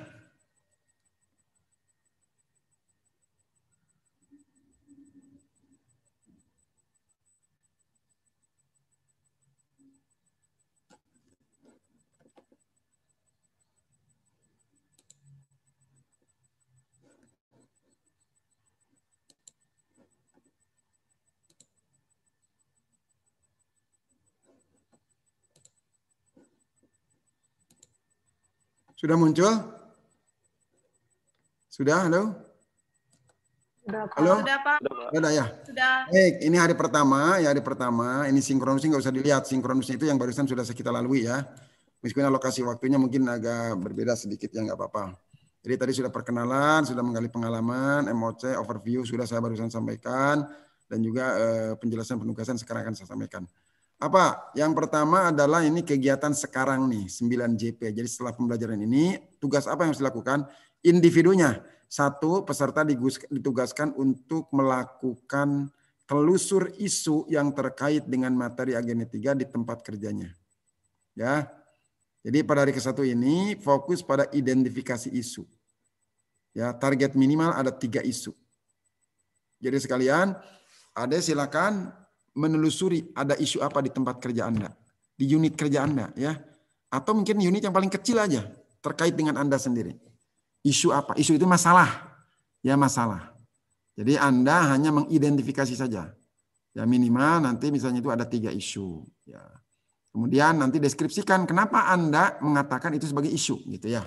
Sudah muncul? Sudah, halo? Halo? Sudah, Pak. Sudah, ya? Sudah. Baik, ini hari pertama, ya hari pertama. Ini sinkronusnya nggak usah dilihat. Sinkronusnya itu yang barusan sudah kita lalui ya. Meskipun alokasi waktunya mungkin agak berbeda sedikit, ya nggak apa-apa. Jadi tadi sudah perkenalan, sudah menggali pengalaman, MOC, overview sudah saya barusan sampaikan, dan juga eh, penjelasan penugasan sekarang akan saya sampaikan apa? Yang pertama adalah ini kegiatan sekarang nih 9 JP. Jadi setelah pembelajaran ini tugas apa yang harus dilakukan? Individunya. Satu, peserta ditugaskan untuk melakukan telusur isu yang terkait dengan materi agenda 3 di tempat kerjanya. Ya. Jadi pada hari ke satu ini fokus pada identifikasi isu. Ya, target minimal ada tiga isu. Jadi sekalian, ada silakan menelusuri ada isu apa di tempat kerja Anda, di unit kerja Anda ya. Atau mungkin unit yang paling kecil aja terkait dengan Anda sendiri. Isu apa? Isu itu masalah. Ya masalah. Jadi Anda hanya mengidentifikasi saja. Ya minimal nanti misalnya itu ada tiga isu. Ya. Kemudian nanti deskripsikan kenapa Anda mengatakan itu sebagai isu gitu ya.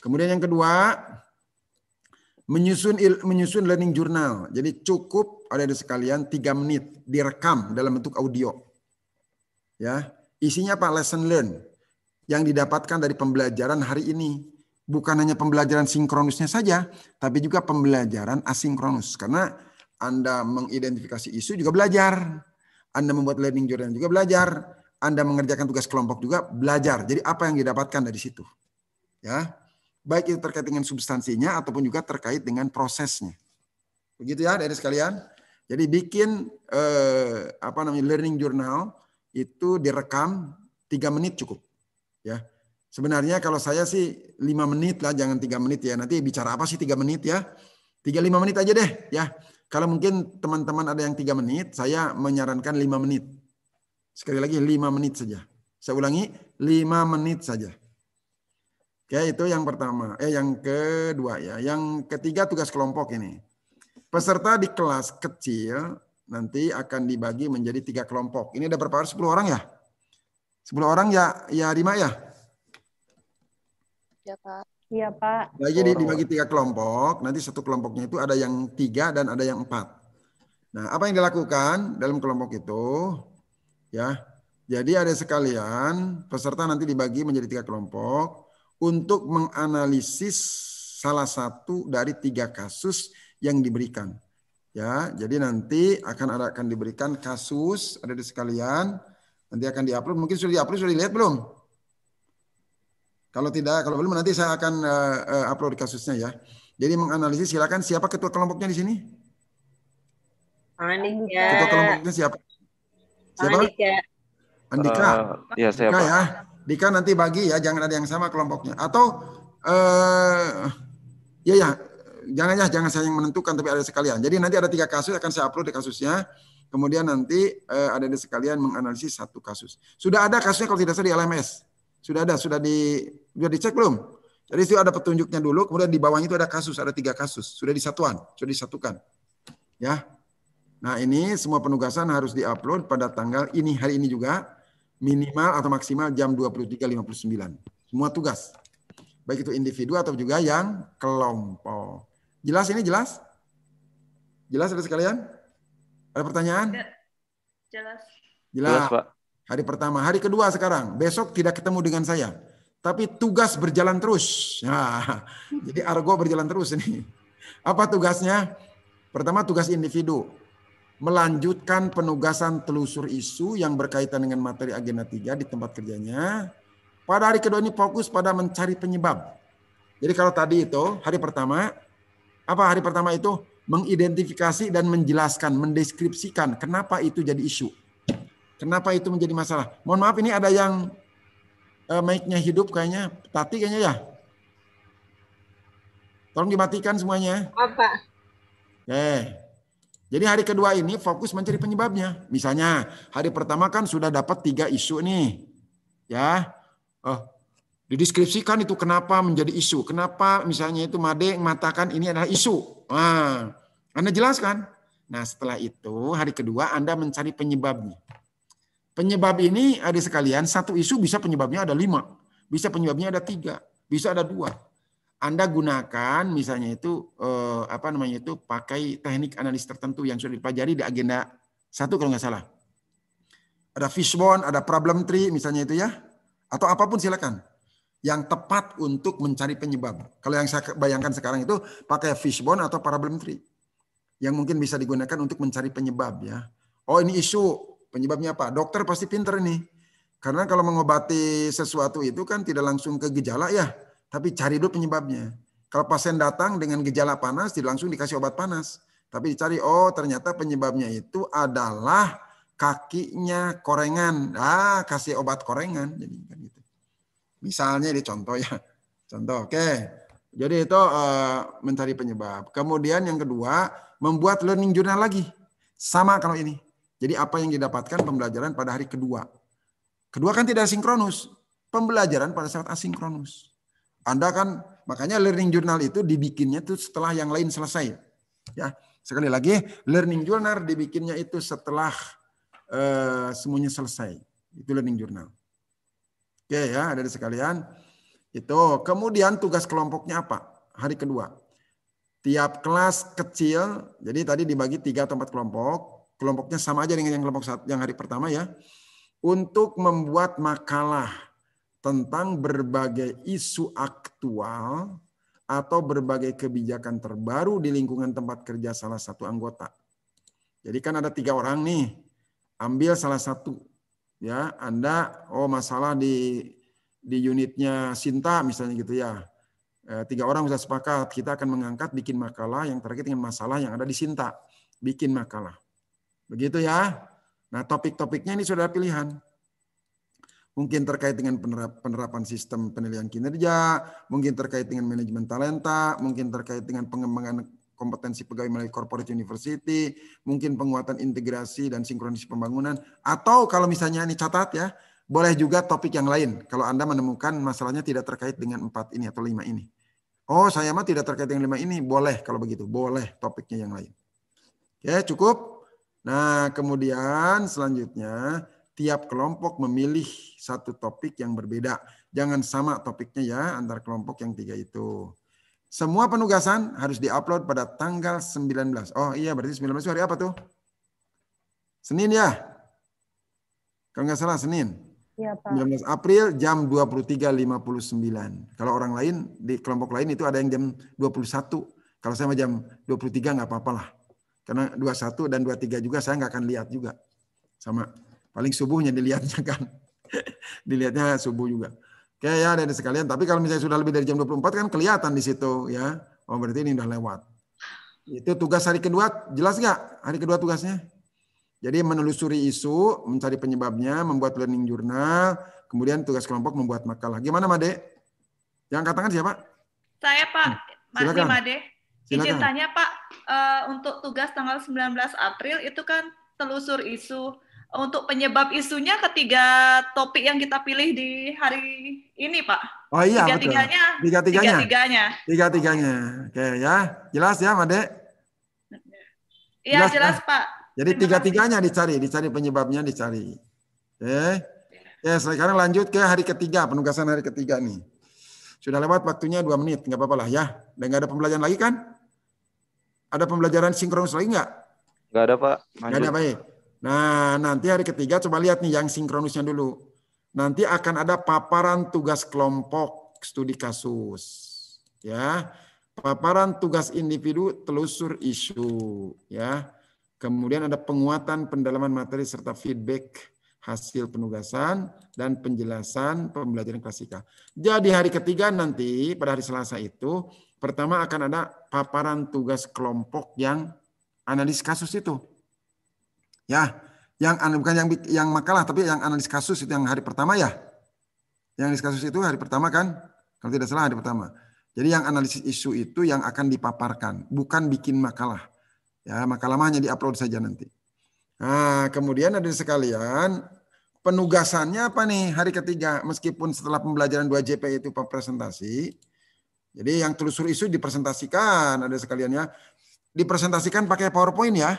Kemudian yang kedua, menyusun il, menyusun learning journal. Jadi cukup ada sekalian tiga menit direkam dalam bentuk audio. Ya, isinya apa? Lesson learn yang didapatkan dari pembelajaran hari ini. Bukan hanya pembelajaran sinkronusnya saja, tapi juga pembelajaran asinkronus. Karena Anda mengidentifikasi isu juga belajar. Anda membuat learning journal juga belajar. Anda mengerjakan tugas kelompok juga belajar. Jadi apa yang didapatkan dari situ? Ya. Baik itu terkait dengan substansinya ataupun juga terkait dengan prosesnya. Begitu ya dari sekalian. Jadi bikin eh, apa namanya learning journal itu direkam tiga menit cukup. Ya. Sebenarnya kalau saya sih lima menit lah, jangan tiga menit ya. Nanti bicara apa sih tiga menit ya? Tiga lima menit aja deh ya. Kalau mungkin teman-teman ada yang tiga menit, saya menyarankan lima menit. Sekali lagi lima menit saja. Saya ulangi lima menit saja. Oke, itu yang pertama. Eh, yang kedua ya. Yang ketiga tugas kelompok ini. Peserta di kelas kecil nanti akan dibagi menjadi tiga kelompok. Ini ada berapa orang? 10 orang ya? Sepuluh orang ya, ya lima ya? Ya Pak. Iya Pak. Lagi dibagi tiga kelompok. Nanti satu kelompoknya itu ada yang tiga dan ada yang empat. Nah, apa yang dilakukan dalam kelompok itu? Ya, jadi ada sekalian peserta nanti dibagi menjadi tiga kelompok untuk menganalisis salah satu dari tiga kasus yang diberikan. Ya, jadi nanti akan ada akan diberikan kasus ada di sekalian. Nanti akan diupload. Mungkin sudah diupload sudah dilihat belum? Kalau tidak, kalau belum nanti saya akan uh, upload kasusnya ya. Jadi menganalisis silakan siapa ketua kelompoknya di sini? Andika. Ketua kelompoknya siapa? Siapa? Andika. Andika. Uh, ya, siapa? Andika ya. Dika nanti bagi ya, jangan ada yang sama kelompoknya. Atau eh, ya ya, jangan ya, jangan saya yang menentukan tapi ada sekalian. Jadi nanti ada tiga kasus akan saya upload di kasusnya. Kemudian nanti eh, ada di sekalian menganalisis satu kasus. Sudah ada kasusnya kalau tidak salah di LMS. Sudah ada, sudah di sudah dicek belum? Jadi itu ada petunjuknya dulu, kemudian di bawahnya itu ada kasus, ada tiga kasus, sudah disatuan, sudah disatukan. Ya. Nah, ini semua penugasan harus diupload pada tanggal ini hari ini juga minimal atau maksimal jam 23.59. Semua tugas. Baik itu individu atau juga yang kelompok. Jelas ini jelas? Jelas ada sekalian? Ada pertanyaan? Jelas. Jelas, jelas Pak. Hari pertama, hari kedua sekarang. Besok tidak ketemu dengan saya. Tapi tugas berjalan terus. Nah, jadi argo berjalan terus ini. Apa tugasnya? Pertama tugas individu melanjutkan penugasan telusur isu yang berkaitan dengan materi agenda tiga di tempat kerjanya. Pada hari kedua ini fokus pada mencari penyebab. Jadi kalau tadi itu hari pertama, apa hari pertama itu mengidentifikasi dan menjelaskan, mendeskripsikan kenapa itu jadi isu. Kenapa itu menjadi masalah. Mohon maaf ini ada yang uh, mic-nya hidup kayaknya. Tati kayaknya ya. Tolong dimatikan semuanya. Apa? Oke. Okay. Jadi hari kedua ini fokus mencari penyebabnya. Misalnya hari pertama kan sudah dapat tiga isu nih. Ya, oh, dideskripsikan itu kenapa menjadi isu. Kenapa misalnya itu Made mengatakan ini adalah isu. Nah, Anda jelaskan. Nah setelah itu hari kedua Anda mencari penyebabnya. Penyebab ini ada sekalian satu isu bisa penyebabnya ada lima. Bisa penyebabnya ada tiga. Bisa ada dua anda gunakan misalnya itu eh, apa namanya itu pakai teknik analis tertentu yang sudah dipelajari di agenda satu kalau nggak salah. Ada fishbone, ada problem tree misalnya itu ya, atau apapun silakan yang tepat untuk mencari penyebab. Kalau yang saya bayangkan sekarang itu pakai fishbone atau problem tree yang mungkin bisa digunakan untuk mencari penyebab ya. Oh ini isu penyebabnya apa? Dokter pasti pinter nih. Karena kalau mengobati sesuatu itu kan tidak langsung ke gejala ya tapi cari dulu penyebabnya. Kalau pasien datang dengan gejala panas, dia langsung dikasih obat panas. Tapi dicari, oh ternyata penyebabnya itu adalah kakinya korengan. Ah, kasih obat korengan. Jadi kan gitu. Misalnya di contoh ya. Contoh, oke. Okay. Jadi itu uh, mencari penyebab. Kemudian yang kedua, membuat learning journal lagi. Sama kalau ini. Jadi apa yang didapatkan pembelajaran pada hari kedua. Kedua kan tidak sinkronus. Pembelajaran pada saat asinkronus. Anda kan makanya learning journal itu dibikinnya tuh setelah yang lain selesai. Ya. Sekali lagi, learning journal dibikinnya itu setelah uh, semuanya selesai. Itu learning journal. Oke ya, ada di sekalian. Itu kemudian tugas kelompoknya apa? Hari kedua. Tiap kelas kecil, jadi tadi dibagi tiga tempat kelompok. Kelompoknya sama aja dengan yang kelompok saat, yang hari pertama ya. Untuk membuat makalah tentang berbagai isu aktual atau berbagai kebijakan terbaru di lingkungan tempat kerja salah satu anggota. Jadi kan ada tiga orang nih, ambil salah satu. Ya, Anda oh masalah di di unitnya Sinta misalnya gitu ya. E, tiga orang bisa sepakat kita akan mengangkat bikin makalah yang terkait dengan masalah yang ada di Sinta, bikin makalah. Begitu ya. Nah, topik-topiknya ini sudah pilihan mungkin terkait dengan penerap, penerapan sistem penilaian kinerja, mungkin terkait dengan manajemen talenta, mungkin terkait dengan pengembangan kompetensi pegawai melalui corporate university, mungkin penguatan integrasi dan sinkronisasi pembangunan, atau kalau misalnya ini catat ya, boleh juga topik yang lain. Kalau Anda menemukan masalahnya tidak terkait dengan empat ini atau lima ini. Oh, saya mah tidak terkait dengan lima ini. Boleh kalau begitu. Boleh topiknya yang lain. Oke, cukup. Nah, kemudian selanjutnya tiap kelompok memilih satu topik yang berbeda. Jangan sama topiknya ya antar kelompok yang tiga itu. Semua penugasan harus diupload pada tanggal 19. Oh iya berarti 19 itu hari apa tuh? Senin ya? Kalau nggak salah Senin. Ya, Pak. 19 April jam 23.59. Kalau orang lain di kelompok lain itu ada yang jam 21. Kalau saya jam 23 nggak apa-apalah. Karena 21 dan 23 juga saya nggak akan lihat juga. Sama. Paling subuhnya dilihatnya kan. dilihatnya subuh juga. Oke ya dari sekalian. Tapi kalau misalnya sudah lebih dari jam 24 kan kelihatan di situ ya. Oh berarti ini udah lewat. Itu tugas hari kedua jelas nggak? Hari kedua tugasnya? Jadi menelusuri isu, mencari penyebabnya, membuat learning journal, kemudian tugas kelompok membuat makalah. Gimana Made? Yang katakan siapa? Saya Pak, hmm. Silakan. Made. Izin tanya Pak, uh, untuk tugas tanggal 19 April itu kan telusur isu untuk penyebab isunya ketiga topik yang kita pilih di hari ini, Pak. Oh iya, tiga-tiganya. Tiga-tiganya. Tiga-tiganya. Tiga-tiganya. Oke ya, jelas ya, Made? Iya, jelas, jelas ya? Pak. Jadi tiga-tiganya dicari, dicari penyebabnya dicari. Oke. Ya sekarang lanjut ke hari ketiga, penugasan hari ketiga nih. Sudah lewat waktunya dua menit, nggak apa-apa lah ya. Dan nggak ada pembelajaran lagi kan? Ada pembelajaran sinkronus lagi nggak? Nggak ada, Pak. Nggak ada, baik. Nah, nanti hari ketiga coba lihat nih yang sinkronusnya dulu. Nanti akan ada paparan tugas kelompok studi kasus. Ya. Paparan tugas individu telusur isu, ya. Kemudian ada penguatan pendalaman materi serta feedback hasil penugasan dan penjelasan pembelajaran klasika. Jadi hari ketiga nanti pada hari Selasa itu pertama akan ada paparan tugas kelompok yang analis kasus itu. Ya, yang bukan yang yang makalah tapi yang analis kasus itu yang hari pertama ya. Yang analis kasus itu hari pertama kan? Kalau tidak salah hari pertama. Jadi yang analisis isu itu yang akan dipaparkan, bukan bikin makalah. Ya, makalah hanya diupload saja nanti. Nah, kemudian ada sekalian penugasannya apa nih hari ketiga meskipun setelah pembelajaran 2 JP itu presentasi. Jadi yang telusur isu dipresentasikan ada sekalian ya. Dipresentasikan pakai PowerPoint ya.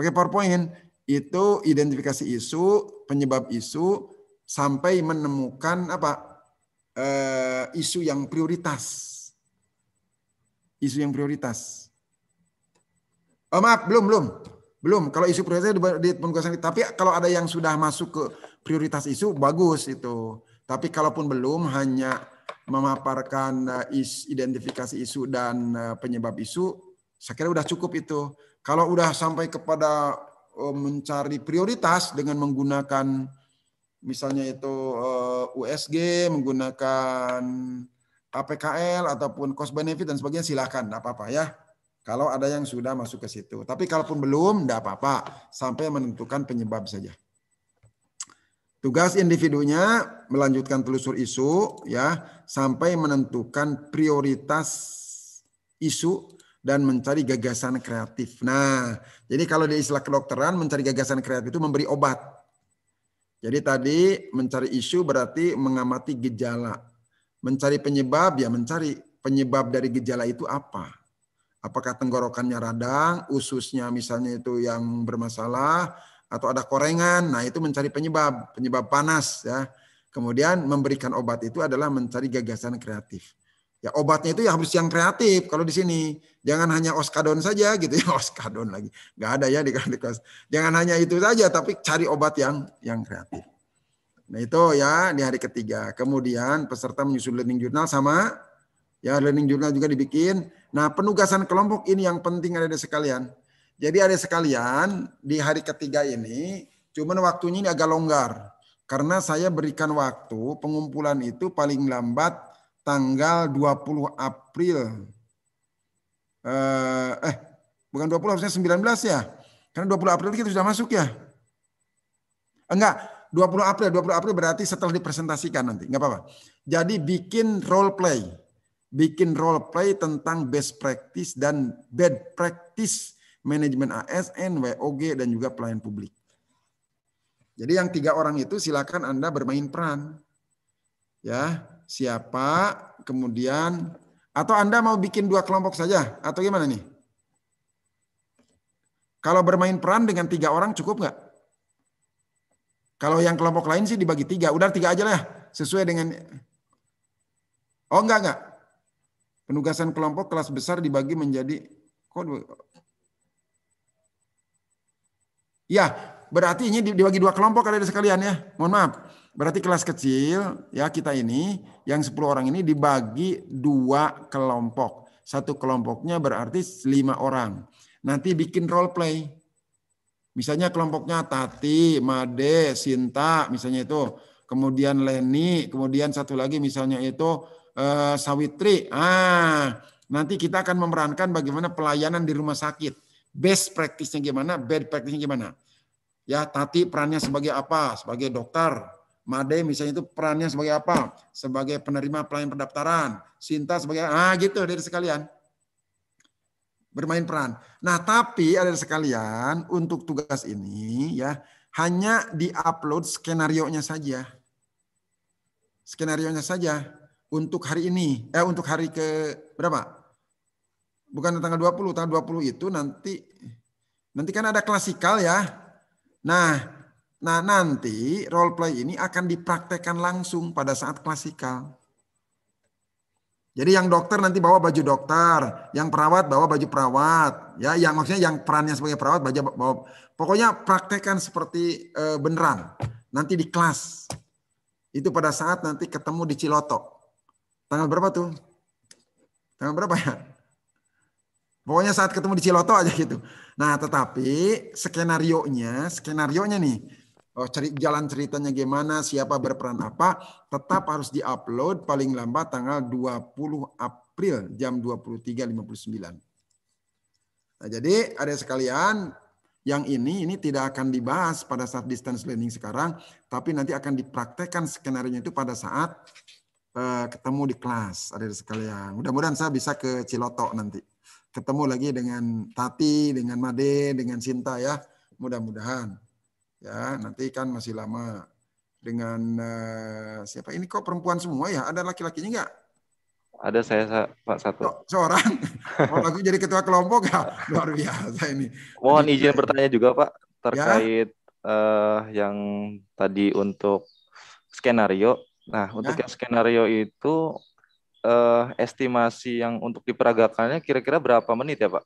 Pakai PowerPoint itu identifikasi isu, penyebab isu sampai menemukan apa? E, isu yang prioritas. Isu yang prioritas. Oh, maaf, belum, belum. Belum. Kalau isu prioritas di penugasan tapi kalau ada yang sudah masuk ke prioritas isu bagus itu. Tapi kalaupun belum hanya memaparkan eh, is, identifikasi isu dan eh, penyebab isu, saya kira sudah cukup itu. Kalau udah sampai kepada e, mencari prioritas dengan menggunakan misalnya itu e, USG, menggunakan APKL ataupun cost benefit dan sebagainya silahkan, tidak apa-apa ya. Kalau ada yang sudah masuk ke situ. Tapi kalaupun belum, tidak apa-apa. Sampai menentukan penyebab saja. Tugas individunya melanjutkan telusur isu ya sampai menentukan prioritas isu dan mencari gagasan kreatif. Nah, jadi kalau di istilah kedokteran mencari gagasan kreatif itu memberi obat. Jadi tadi mencari isu berarti mengamati gejala. Mencari penyebab ya mencari penyebab dari gejala itu apa? Apakah tenggorokannya radang, ususnya misalnya itu yang bermasalah atau ada korengan. Nah, itu mencari penyebab, penyebab panas ya. Kemudian memberikan obat itu adalah mencari gagasan kreatif. Ya obatnya itu ya harus yang kreatif kalau di sini. Jangan hanya oskadon saja gitu ya, oskadon lagi. Gak ada ya di kelas. Jangan hanya itu saja tapi cari obat yang yang kreatif. Nah itu ya di hari ketiga. Kemudian peserta menyusun learning journal sama ya learning journal juga dibikin. Nah penugasan kelompok ini yang penting ada di sekalian. Jadi ada sekalian di hari ketiga ini cuman waktunya ini agak longgar. Karena saya berikan waktu pengumpulan itu paling lambat tanggal 20 April. Eh, eh bukan 20 harusnya 19 ya. Karena 20 April kita sudah masuk ya. Eh, enggak, 20 April, 20 April berarti setelah dipresentasikan nanti, Enggak apa-apa. Jadi bikin role play, bikin role play tentang best practice dan bad practice manajemen ASN, WOG dan juga pelayan publik. Jadi yang tiga orang itu silakan Anda bermain peran. Ya, siapa, kemudian atau Anda mau bikin dua kelompok saja atau gimana nih? Kalau bermain peran dengan tiga orang cukup nggak? Kalau yang kelompok lain sih dibagi tiga. Udah tiga aja lah sesuai dengan. Oh enggak enggak. Penugasan kelompok kelas besar dibagi menjadi kok Ya, berarti ini dibagi dua kelompok ada sekalian ya. Mohon maaf. Berarti kelas kecil ya kita ini yang 10 orang ini dibagi dua kelompok. Satu kelompoknya berarti lima orang. Nanti bikin role play. Misalnya kelompoknya Tati, Made, Sinta misalnya itu. Kemudian Leni, kemudian satu lagi misalnya itu uh, Sawitri. Ah, nanti kita akan memerankan bagaimana pelayanan di rumah sakit. Best practice-nya gimana, bad practice-nya gimana. Ya, Tati perannya sebagai apa? Sebagai dokter, Made misalnya itu perannya sebagai apa? Sebagai penerima pelayan pendaftaran. Sinta sebagai ah gitu dari sekalian. Bermain peran. Nah, tapi ada sekalian untuk tugas ini ya hanya di upload skenario-nya saja. Skenario-nya saja untuk hari ini. Eh untuk hari ke berapa? Bukan tanggal 20, tanggal 20 itu nanti nanti kan ada klasikal ya. Nah, Nah nanti role play ini akan dipraktekkan langsung pada saat klasikal. Jadi yang dokter nanti bawa baju dokter, yang perawat bawa baju perawat, ya yang maksudnya yang perannya sebagai perawat bawa, bawa pokoknya praktekkan seperti e, beneran nanti di kelas. Itu pada saat nanti ketemu di Ciloto. Tanggal berapa tuh? Tanggal berapa ya? Pokoknya saat ketemu di Ciloto aja gitu. Nah, tetapi skenario nya, skenario nya nih oh, jalan ceritanya gimana, siapa berperan apa, tetap harus diupload paling lambat tanggal 20 April jam 23.59. Nah, jadi ada sekalian yang ini ini tidak akan dibahas pada saat distance learning sekarang, tapi nanti akan dipraktekkan skenario itu pada saat uh, ketemu di kelas. Ada sekalian. Mudah-mudahan saya bisa ke Ciloto nanti. Ketemu lagi dengan Tati, dengan Made, dengan Sinta ya. Mudah-mudahan ya nanti kan masih lama dengan uh, siapa ini kok perempuan semua ya ada laki-lakinya nggak ada saya pak satu oh, seorang kalau oh, aku jadi ketua kelompok ya luar biasa ini mohon Jadi, izin bertanya juga pak ya? terkait ya? uh, yang tadi untuk skenario nah ya. untuk ya? yang skenario itu uh, estimasi yang untuk diperagakannya kira-kira berapa menit ya pak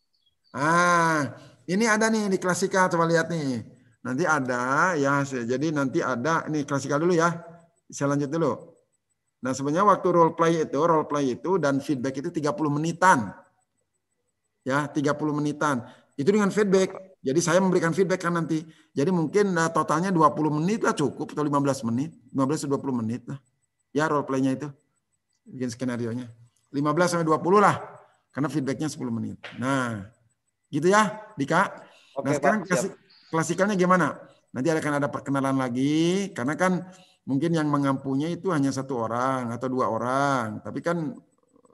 ah ini ada nih di klasika coba lihat nih Nanti ada ya Jadi nanti ada ini klasikal dulu ya. Saya lanjut dulu. Nah, sebenarnya waktu role play itu, role play itu dan feedback itu 30 menitan. Ya, 30 menitan. Itu dengan feedback. Jadi saya memberikan feedback kan nanti. Jadi mungkin nah, totalnya 20 menit lah cukup atau 15 menit, 15 atau 20 menit lah. Ya role play-nya itu. Bikin skenario-nya. 15 sampai 20 lah. Karena feedbacknya 10 menit. Nah, gitu ya, Dika. Nah, Oke, nah, sekarang kasih Klasikalnya gimana? Nanti akan ada perkenalan lagi, karena kan mungkin yang mengampunya itu hanya satu orang atau dua orang, tapi kan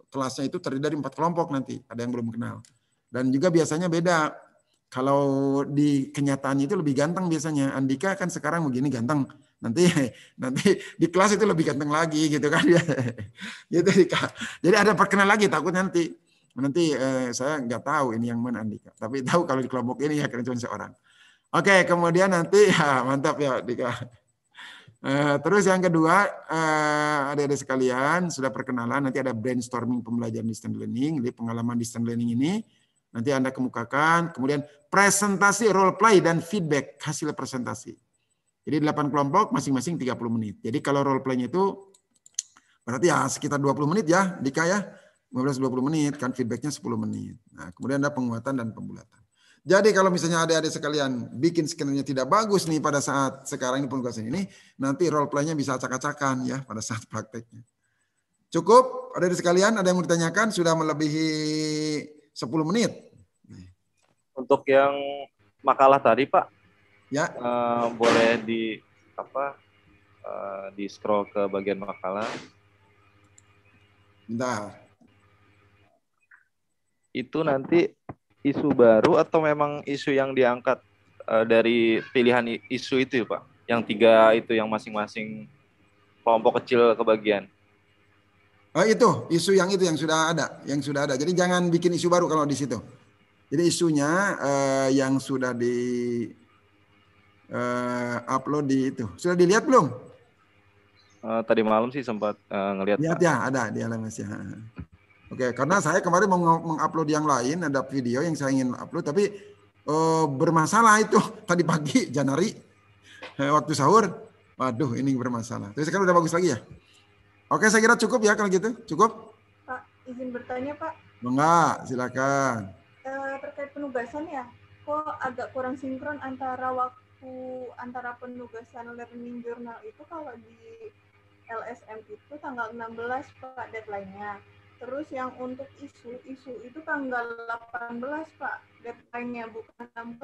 kelasnya itu terdiri dari empat kelompok nanti, ada yang belum kenal. Dan juga biasanya beda. Kalau di kenyataan itu lebih ganteng biasanya. Andika kan sekarang begini ganteng. Nanti nanti di kelas itu lebih ganteng lagi gitu kan. gitu, jadi ada perkenalan lagi takut nanti nanti eh, saya nggak tahu ini yang mana Andika. Tapi tahu kalau di kelompok ini ya karena cuma seorang. Oke, kemudian nanti ya mantap ya Dika. Uh, terus yang kedua, uh, adik-adik sekalian sudah perkenalan, nanti ada brainstorming pembelajaran distance learning. Jadi pengalaman distance learning ini nanti Anda kemukakan. Kemudian presentasi role play dan feedback hasil presentasi. Jadi delapan kelompok masing-masing 30 menit. Jadi kalau role play-nya itu berarti ya sekitar 20 menit ya, Dika ya. 15-20 menit, kan feedbacknya 10 menit. Nah, kemudian ada penguatan dan pembulatan. Jadi kalau misalnya adik-adik sekalian bikin skenernya tidak bagus nih pada saat sekarang ini penugasan ini, nanti role play-nya bisa acak-acakan ya pada saat prakteknya. Cukup, ada di sekalian ada yang mau ditanyakan sudah melebihi 10 menit. Untuk yang makalah tadi Pak, ya uh, boleh di apa uh, di scroll ke bagian makalah. Bentar. Itu nanti isu baru atau memang isu yang diangkat uh, dari pilihan isu itu ya Pak? Yang tiga itu yang masing-masing kelompok kecil kebagian. Oh, itu isu yang itu yang sudah ada, yang sudah ada. Jadi jangan bikin isu baru kalau di situ. Jadi isunya uh, yang sudah di uh, upload di itu. Sudah dilihat belum? Uh, tadi malam sih sempat uh, ngelihat. Lihat ya, ada di LMS ya. Oke, karena saya kemarin mau mengupload yang lain, ada video yang saya ingin upload, tapi e, bermasalah itu tadi pagi Januari, eh, waktu sahur. Waduh, ini bermasalah. Tapi sekarang udah bagus lagi ya. Oke, saya kira cukup ya kalau gitu. Cukup. Pak, izin bertanya Pak. Enggak, silakan. E, terkait penugasan ya, kok agak kurang sinkron antara waktu antara penugasan learning journal itu kalau di LSM itu tanggal 16 Pak deadline-nya Terus yang untuk isu, isu itu tanggal 18 Pak, deadline-nya bukan 16.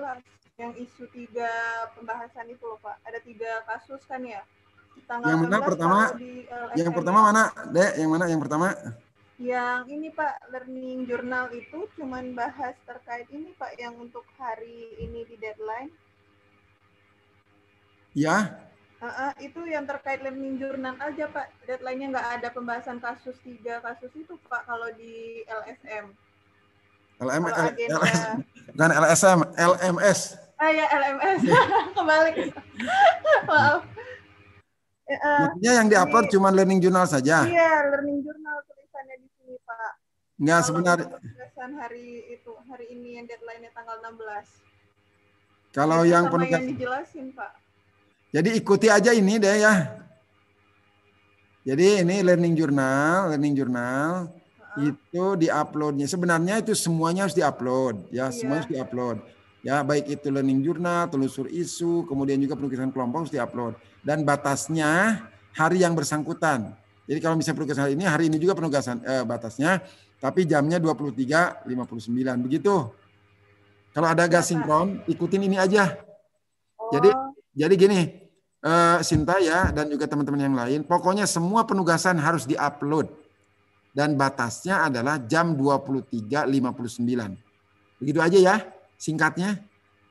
Yang isu tiga pembahasan itu loh Pak, ada tiga kasus kan ya. Tanggal yang mana pertama? Eh, yang pertama ya. mana, Dek? Yang mana yang pertama? Yang ini Pak, learning journal itu cuman bahas terkait ini Pak, yang untuk hari ini di deadline. Ya, Uh, uh, itu yang terkait learning journal aja Pak. Deadline-nya nggak ada pembahasan kasus tiga kasus itu Pak kalau di LSM. LM, L, agenda... LSM, bukan LSM, LMS. Ah ya LMS, kebalik. Maaf. Uh, yang diupload cuma learning journal saja. Iya, learning journal tulisannya di sini Pak. Enggak sebenarnya. Tulisan hari itu hari ini yang deadline-nya tanggal 16. Kalau yang penugasan yang dijelasin Pak jadi ikuti aja ini deh ya. Jadi ini learning journal, learning journal uh-huh. itu diuploadnya. Sebenarnya itu semuanya harus diupload ya, yeah. semua harus diupload. Ya, baik itu learning journal, telusur isu, kemudian juga penulisan kelompok harus diupload dan batasnya hari yang bersangkutan. Jadi kalau misalnya penugasan hari ini, hari ini juga penugasan eh, batasnya, tapi jamnya 23.59 begitu. Kalau ada gas iya, sinkron, ikutin ini aja. Oh. Jadi jadi gini, uh, eh, Sinta ya dan juga teman-teman yang lain, pokoknya semua penugasan harus diupload dan batasnya adalah jam 23.59. Begitu aja ya, singkatnya.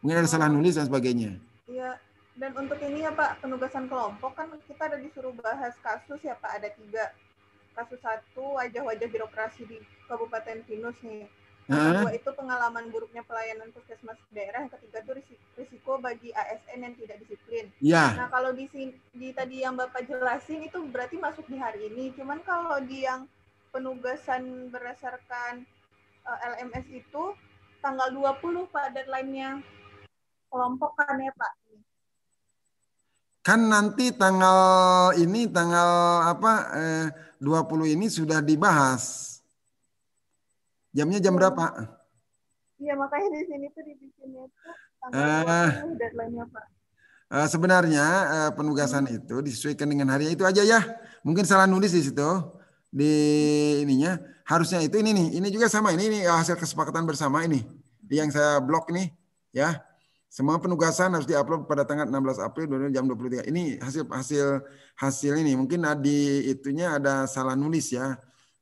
Mungkin ada salah nulis dan sebagainya. Iya. Dan untuk ini ya Pak, penugasan kelompok kan kita ada disuruh bahas kasus ya Pak, ada tiga. Kasus satu, wajah-wajah birokrasi di Kabupaten Pinus nih Kedua itu pengalaman buruknya pelayanan puskesmas daerah. Yang ketiga itu risiko, bagi ASN yang tidak disiplin. Ya. Nah kalau di, di tadi yang bapak jelasin itu berarti masuk di hari ini. Cuman kalau di yang penugasan berdasarkan uh, eh, LMS itu tanggal 20 pak deadline-nya kelompok kan ya pak? Kan nanti tanggal ini tanggal apa eh, 20 ini sudah dibahas Jamnya jam berapa? Iya makanya di sini tuh dibikinnya tuh tanggal uh, deadline-nya Pak. Uh, sebenarnya uh, penugasan hmm. itu disesuaikan dengan hari itu aja ya. Mungkin salah nulis di situ di ininya harusnya itu ini nih ini juga sama ini, ini hasil kesepakatan bersama ini Di yang saya blok nih ya semua penugasan harus diupload pada tanggal 16 April 2023 jam 23 ini hasil hasil hasil ini mungkin di itunya ada salah nulis ya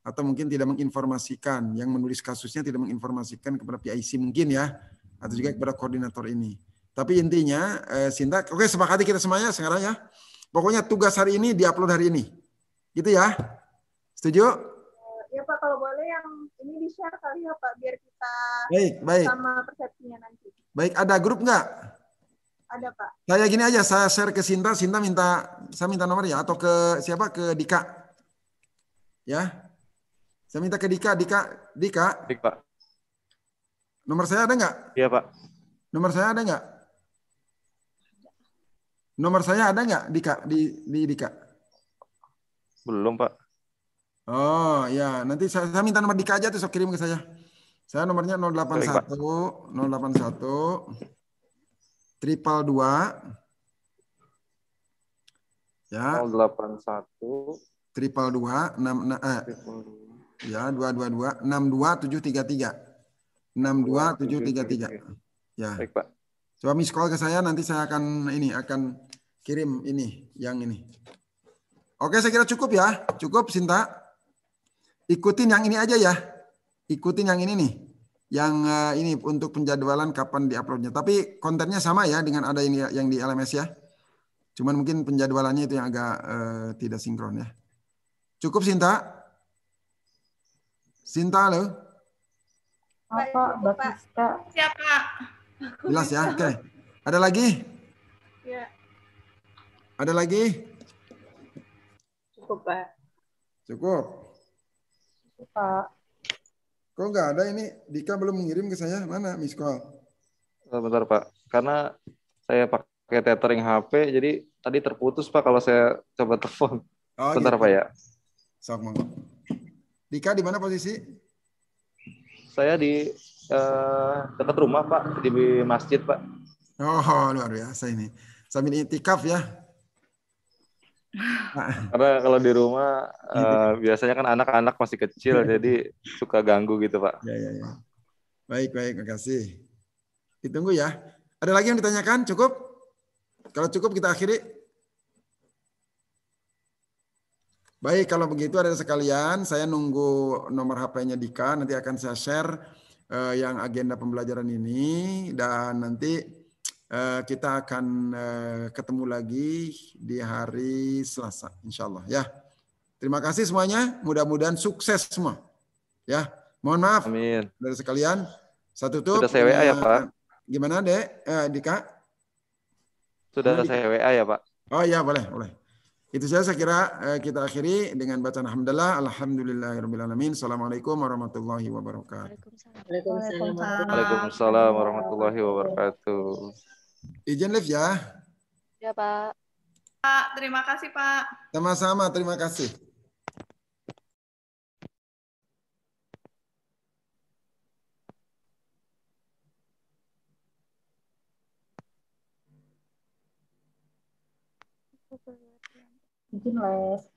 atau mungkin tidak menginformasikan yang menulis kasusnya tidak menginformasikan kepada PIC mungkin ya atau juga kepada koordinator ini. Tapi intinya eh, Sinta, oke sepakati kita semuanya sekarang ya. Pokoknya tugas hari ini diupload hari ini. Gitu ya. Setuju? Eh, ya Pak, kalau boleh yang ini di-share kali ya Pak, biar kita baik, baik. sama persepsinya nanti. Baik, ada grup nggak? Ada Pak. Saya gini aja, saya share ke Sinta, Sinta minta, saya minta nomor ya, atau ke siapa? Ke Dika. Ya, saya minta ke Dika, Dika, Dika. Dik, Pak. Nomor saya ada nggak? Iya, Pak. Nomor saya ada nggak? Nomor saya ada nggak, Dika, di, di Dika? Belum, Pak. Oh, ya. Nanti saya, saya minta nomor Dika aja, terus kirim ke saya. Saya nomornya 081, Baik, 081, triple dua. ya 081 triple 2 enam eh, Ya, dua dua dua dua enam tujuh tiga tiga enam dua tujuh tiga tiga ya Coba miss call ke saya nanti saya akan ini akan kirim ini yang ini. Oke, saya kira cukup ya. Cukup Sinta. Ikutin yang ini aja ya. Ikutin yang ini nih. Yang uh, ini untuk penjadwalan kapan diuploadnya. Tapi kontennya sama ya dengan ada ini yang di LMS ya. Cuman mungkin penjadwalannya itu yang agak uh, tidak sinkron ya. Cukup Sinta. Sinta halo. Apa Batista? Siapa? Jelas ya. Oke. Okay. Ada lagi? Ya. Ada lagi? Cukup, Pak. Cukup. Cukup Pak. Kok nggak ada ini? Dika belum mengirim ke saya. Mana Miss Call? Bentar, Pak. Karena saya pakai tethering HP, jadi tadi terputus, Pak, kalau saya coba telepon. Oh, Bentar, gitu. Pak, ya. Sok, Dika di mana posisi? Saya di eh, dekat rumah Pak, di masjid Pak. Oh luar biasa ini. Sambil itikaf ya. Karena kalau di rumah eh, biasanya kan anak-anak masih kecil iya. jadi suka ganggu gitu Pak. Ya, ya, ya. Baik baik, kasih. Ditunggu ya. Ada lagi yang ditanyakan? Cukup? Kalau cukup kita akhiri. Baik, kalau begitu ada sekalian, saya nunggu nomor HP-nya Dika, nanti akan saya share uh, yang agenda pembelajaran ini dan nanti uh, kita akan uh, ketemu lagi di hari Selasa, insya Allah ya. Terima kasih semuanya, mudah-mudahan sukses semua. Ya, mohon maaf Amin. dari sekalian. Saya tutup. Sudah saya WA ya Pak. Gimana dek, eh, Dika? Sudah saya WA ya Pak. Oh iya boleh, boleh. Itu saja saya kira eh, kita akhiri dengan bacaan alhamdulillah alhamdulillahirabbil Assalamualaikum warahmatullahi wabarakatuh. Waalaikumsalam. Waalaikumsalam warahmatullahi wabarakatuh. Izin live ya. Ya, Pak. Pak, terima kasih, Pak. Sama-sama, terima kasih. izin les